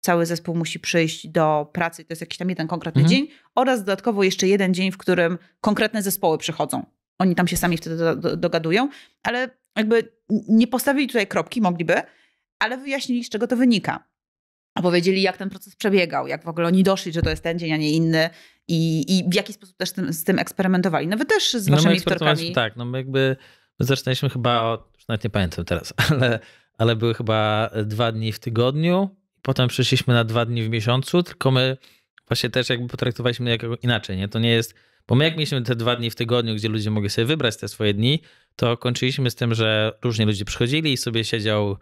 cały zespół musi przyjść do pracy, to jest jakiś tam jeden konkretny mhm. dzień, oraz dodatkowo jeszcze jeden dzień, w którym konkretne zespoły przychodzą. Oni tam się sami wtedy dogadują, ale jakby nie postawili tutaj kropki, mogliby, ale wyjaśnili, z czego to wynika. Opowiedzieli, jak ten proces przebiegał, jak w ogóle oni doszli, że to jest ten dzień, a nie inny i, i w jaki sposób też tym, z tym eksperymentowali. Nawet no też z no, waszymi no wtorkami. Tak, no my jakby my zaczynaliśmy chyba od, już nawet nie pamiętam teraz, ale, ale były chyba dwa dni w tygodniu, potem przeszliśmy na dwa dni w miesiącu, tylko my właśnie też jakby potraktowaliśmy jako inaczej, nie? To nie jest bo my jak mieliśmy te dwa dni w tygodniu, gdzie ludzie mogli sobie wybrać te swoje dni, to kończyliśmy z tym, że różni ludzie przychodzili i sobie siedział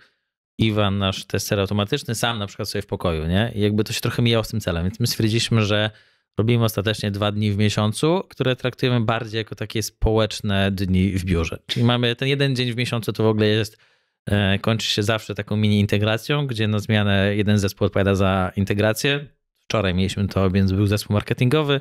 Iwan, nasz tester automatyczny, sam na przykład sobie w pokoju, nie? I jakby to się trochę mijało z tym celem, więc my stwierdziliśmy, że robimy ostatecznie dwa dni w miesiącu, które traktujemy bardziej jako takie społeczne dni w biurze. Czyli mamy ten jeden dzień w miesiącu, to w ogóle jest, e, kończy się zawsze taką mini integracją, gdzie na zmianę jeden zespół odpowiada za integrację. Wczoraj mieliśmy to, więc był zespół marketingowy,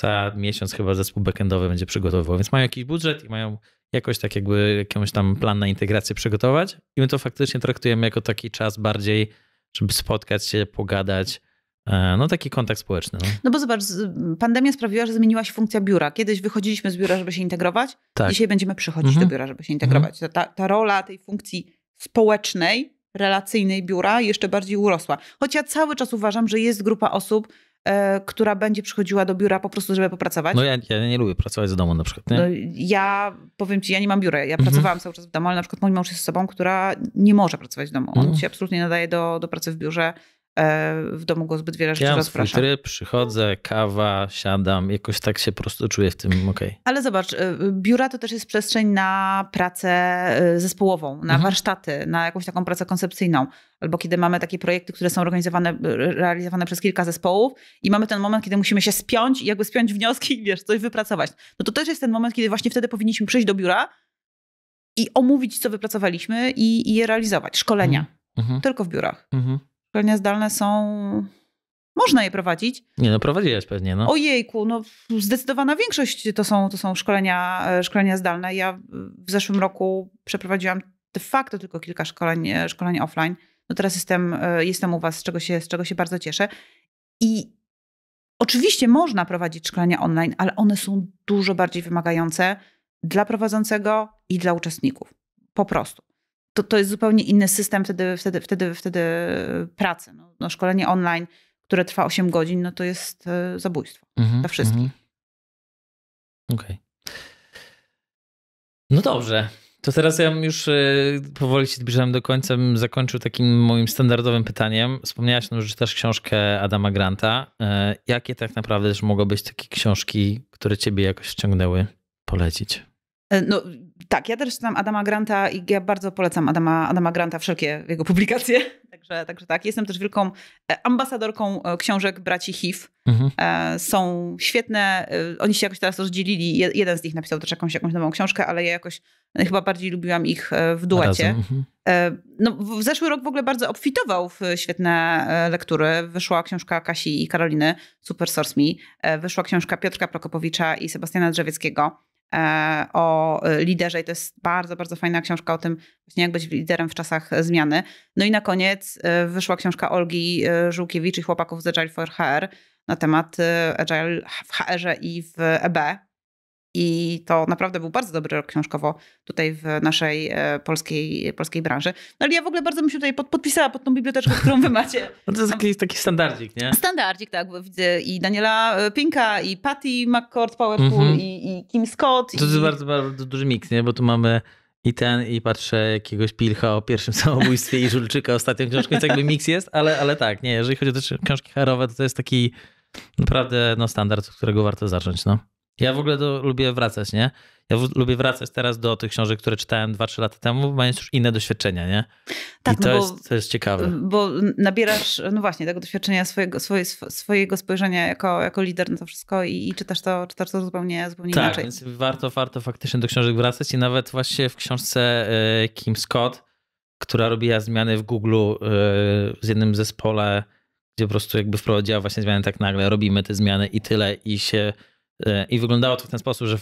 za miesiąc chyba zespół backendowy będzie przygotowywał, więc mają jakiś budżet i mają jakoś tak jakby jakąś tam plan na integrację przygotować i my to faktycznie traktujemy jako taki czas bardziej, żeby spotkać się, pogadać, e, no taki kontakt społeczny. No. no. bo zobacz, pandemia sprawiła, że zmieniła się funkcja biura. Kiedyś wychodziliśmy z biura, żeby się integrować, tak. dzisiaj będziemy przychodzić mhm. do biura, żeby się integrować. Mhm. Ta, ta rola tej funkcji społecznej, relacyjnej biura jeszcze bardziej urosła. Choć ja cały czas uważam, że jest grupa osób, E, która będzie przychodziła do biura po prostu, żeby popracować. No ja, ja nie lubię pracować z domu na przykład. Nie? No, ja powiem ci, ja nie mam biura. Ja mhm. pracowałam cały czas w domu, ale na przykład mój mąż jest osobą, która nie może pracować w domu. On mhm. się absolutnie nadaje do, do pracy w biurze. E, w domu go zbyt wiele rzeczy ja rozprasza. Ja przychodzę, kawa, siadam, jakoś tak się po prostu czuję w tym Okej. Ale zobacz, e, biura to też jest przestrzeń na pracę e, zespołową, na mhm. warsztaty, na jakąś taką pracę koncepcyjną. Albo kiedy mamy takie projekty, które są organizowane, realizowane przez kilka zespołów i mamy ten moment, kiedy musimy się spiąć i jakby spiąć wnioski i wiesz, coś wypracować. No to też jest ten moment, kiedy właśnie wtedy powinniśmy przyjść do biura i omówić, co wypracowaliśmy i, i je realizować. Szkolenia. Mhm. mhm. Tylko w biurach. Mhm szkolenia zdalne są można je prowadzić. Nie, no prowadziłeś pewnie. No. Ojejku, no zdecydowana większość to są, to są szkolenia, e, szkolenia zdalne. Ja e, w zeszłym roku przeprowadziłam de facto tylko kilka szkoleń, e, szkoleń offline. No teraz jestem, jestem u was, z czego, się, z czego się bardzo cieszę. I oczywiście można prowadzić szkolenia online, ale one są dużo bardziej wymagające dla prowadzącego i dla uczestników. Po prostu to, to jest zupełnie inny system wtedy, wtedy, wtedy, wtedy pracy. No, no szkolenie online, które trwa 8 godzin, no to jest e, zabójstwo mm -hmm, dla mhm, mhm. wszystkich. Mm -hmm. Okej. Okay. No dobrze. To teraz ja już e, powoli się zbliżam do końca, bym zakończył takim moim standardowym pytaniem. Wspomniałaś, no, że też książkę Adama Granta. E, jakie tak naprawdę też mogą być takie książki, które ciebie jakoś wciągnęły polecić? No, tak, ja też czytam Adama Granta i ja bardzo polecam Adama, Adama Granta wszelkie jego publikacje. Także, także tak, jestem też wielką e, ambasadorką e, książek braci HIV. Mhm. E, są świetne, oni się jakoś teraz rozdzielili. Jeden z nich napisał też jakąś, jakąś nową książkę, ale ja jakoś no, chyba bardziej lubiłam ich w duecie. Mhm. No, w zeszły rok w ogóle bardzo obfitował w świetne lektury. Wyszła książka Kasi i Karoliny, Super Source Me. Wyszła książka Piotrka Prokopowicza i Sebastiana Drzewieckiego. E, o e, liderze i to jest bardzo, bardzo fajna książka o tym właśnie jak być liderem w czasach zmiany. No i na koniec e, wyszła książka Olgi Żółkiewicz i chłopaków z Agile for HR na temat Agile w HR-ze i w EB. I to naprawdę był bardzo dobry rok książkowo tutaj w naszej e, polskiej, polskiej branży. No ale ja w ogóle bardzo bym się tutaj pod, podpisała pod tą biblioteczkę, którą wy macie. No to jest taki, taki standardzik, nie? Standardzik, tak, bo widzę i Daniela e, Pinka, i Patty McCord Powerful, mm -hmm. i, i, Kim Scott. To i... jest bardzo, bardzo duży miks, nie? Bo tu mamy i ten, i patrzę jakiegoś Pilcha o pierwszym samobójstwie i Żulczyka ostatnią książką, więc jakby miks jest, ale, ale tak, nie, jeżeli chodzi o te książki harowe, to to jest taki naprawdę no, standard, od którego warto zacząć, no. Ja w ogóle do, lubię wracać, nie? Ja w, lubię wracać teraz do tych książek, które czytałem 2-3 lata temu, mając już inne doświadczenia, nie? Tak, I no to, no bo, jest, to jest ciekawe. Bo nabierasz, no właśnie, tego doświadczenia, swojego, swoje, swojego spojrzenia jako, jako lider na to wszystko i, i czytasz, to, czytasz to zupełnie, zupełnie tak, inaczej. więc warto, warto faktycznie do książek wracać i nawet właśnie w książce e, Kim Scott, która robiła zmiany w Google e, z jednym zespole, gdzie po prostu jakby wprowadziła właśnie zmiany tak nagle, robimy te zmiany i tyle i się E, I wyglądało to w ten sposób, że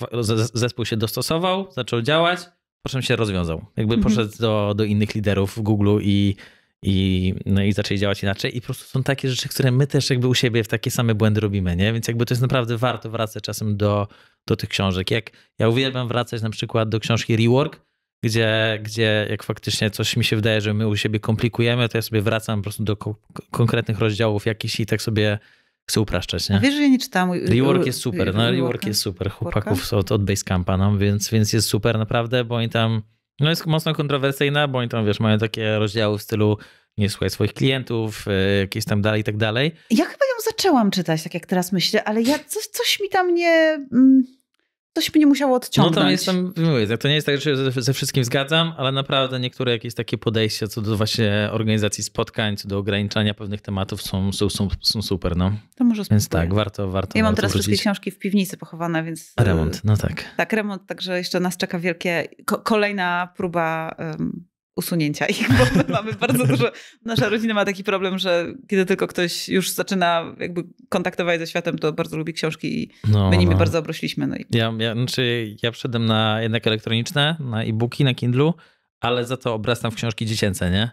zespół się dostosował, zaczął działać, po czym się rozwiązał. Jakby mhm. poszedł do, do innych liderów w Google i, i, no i zaczęli działać inaczej. I po prostu są takie rzeczy, które my też jakby u siebie w takie same błędy robimy, nie? Więc jakby to jest naprawdę warto wracać czasem do, do tych książek. Jak ja uwielbiam wracać na przykład do książki Rework, gdzie, gdzie jak faktycznie coś mi się wydaje, że my u siebie komplikujemy, to ja sobie wracam po prostu do ko konkretnych rozdziałów jakichś i tak sobie Chcę upraszczać, nie? A wiesz, że ja nie czytam. Y, y, y, no, rework jest super, no rework jest super. Chłopaków od, od Basecampa, no, więc, więc jest super naprawdę, bo oni tam, no jest mocno kontrowersyjna, bo oni tam, wiesz, mają takie rozdziały w stylu nie słuchaj swoich klientów, jakieś tam dalej i tak dalej. Ja chyba ją zaczęłam czytać, tak jak teraz myślę, ale ja coś, coś mi tam nie... Mm, to się mnie musiało no odciągnąć. No tam jestem, mówię, to nie jest tak, że się ze wszystkim zgadzam, ale naprawdę niektóre jakieś takie podejścia co do właśnie organizacji spotkań, co do ograniczania pewnych tematów są, są, są, są super, no. To może Więc tak, warto, warto. Ja mam warto teraz wrócić. wszystkie książki w piwnicy pochowane, więc... Remont, no tak. Tak, remont, także jeszcze nas czeka wielkie, kolejna próba um, usunięcia ich, bo my mamy bardzo dużo. Nasza rodzina ma taki problem, że kiedy tylko ktoś już zaczyna jakby kontaktować ze światem, to bardzo lubi książki i no, my nimi no. bardzo obrośliśmy. No i... ja, ja, znaczy, ja przyszedłem na jednak elektroniczne, na e-booki, na Kindle, ale za to obrastam w książki dziecięce, nie?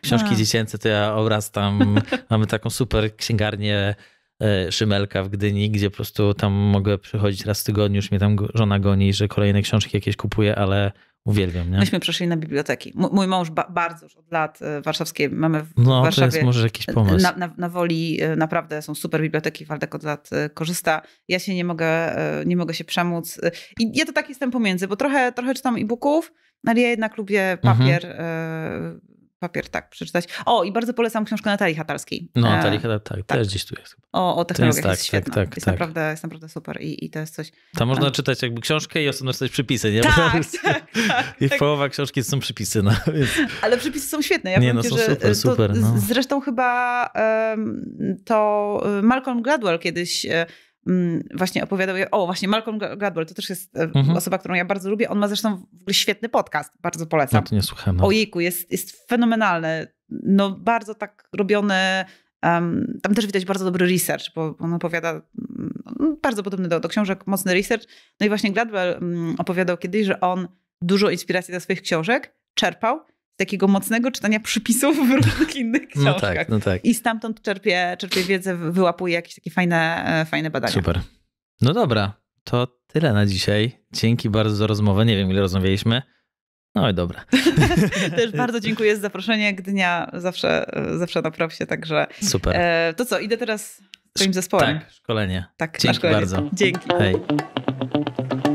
Książki A. dziecięce to ja obrastam. mamy taką super księgarnię e, Szymelka w Gdyni, gdzie po prostu tam mogę przychodzić raz w tygodniu, już mnie tam żona goni, że kolejne książki jakieś kupuję, ale Uwielbiam, nie? Myśmy przeszli na biblioteki. M mój mąż ba bardzo już od lat e, warszawskie, mamy w no, Warszawie. to jest może jakiś pomysł. Na, na, na, woli e, naprawdę są super biblioteki, Waldek od lat e, korzysta. Ja się nie mogę, nie mogę się przemóc. I ja to tak jestem pomiędzy, bo trochę, trochę czytam e-booków, ale ja jednak lubię mhm. papier, mhm papier, tak, przeczytać. O, i bardzo polecam książkę Natalii Hatalskiej. No, e, Natalii Hatalskiej, tak, tak, też gdzieś tu jest. O, o technologiach tak, jest, tak, jest świetna. Tak, tak, jest, Naprawdę, jest naprawdę super i, i to jest coś... Tam można tak. czytać jakby książkę i osobno czytać przypisy, nie? Tak, tak, tak, I połowa książki są przypisy, no. Więc... Ale przypisy są świetne. Ja nie, no, są super, e, super. No. Zresztą chyba um, to Malcolm Gladwell kiedyś e, Mm, właśnie opowiadał, o właśnie Malcolm Gladwell, to też jest e, mhm. osoba, którą ja bardzo lubię, on ma zresztą w ogóle świetny podcast, bardzo polecam. Ja to nie słucham. Ojejku, jest, jest fenomenalny, no bardzo tak robiony, um, tam też widać bardzo dobry research, bo on opowiada, no, bardzo podobny do, do książek, mocny research, no i właśnie Gladwell um, opowiadał kiedyś, że on dużo inspiracji dla swoich książek czerpał takiego mocnego czytania przypisów w różnych innych książkach. No tak, no tak. I stamtąd czerpię, czerpię wiedzę, wyłapuję jakieś takie fajne, e, fajne badania. Super. No dobra, to tyle na dzisiaj. Dzięki bardzo za rozmowę. Nie wiem, ile rozmawialiśmy. No i dobra. Też bardzo dziękuję za zaproszenie. Gdynia zawsze, e, zawsze na propsie, także... Super. E, to co, idę teraz swoim zespołem. Tak, szkolenie. Tak, Dzięki szkolenie. bardzo. Dzięki. Hej.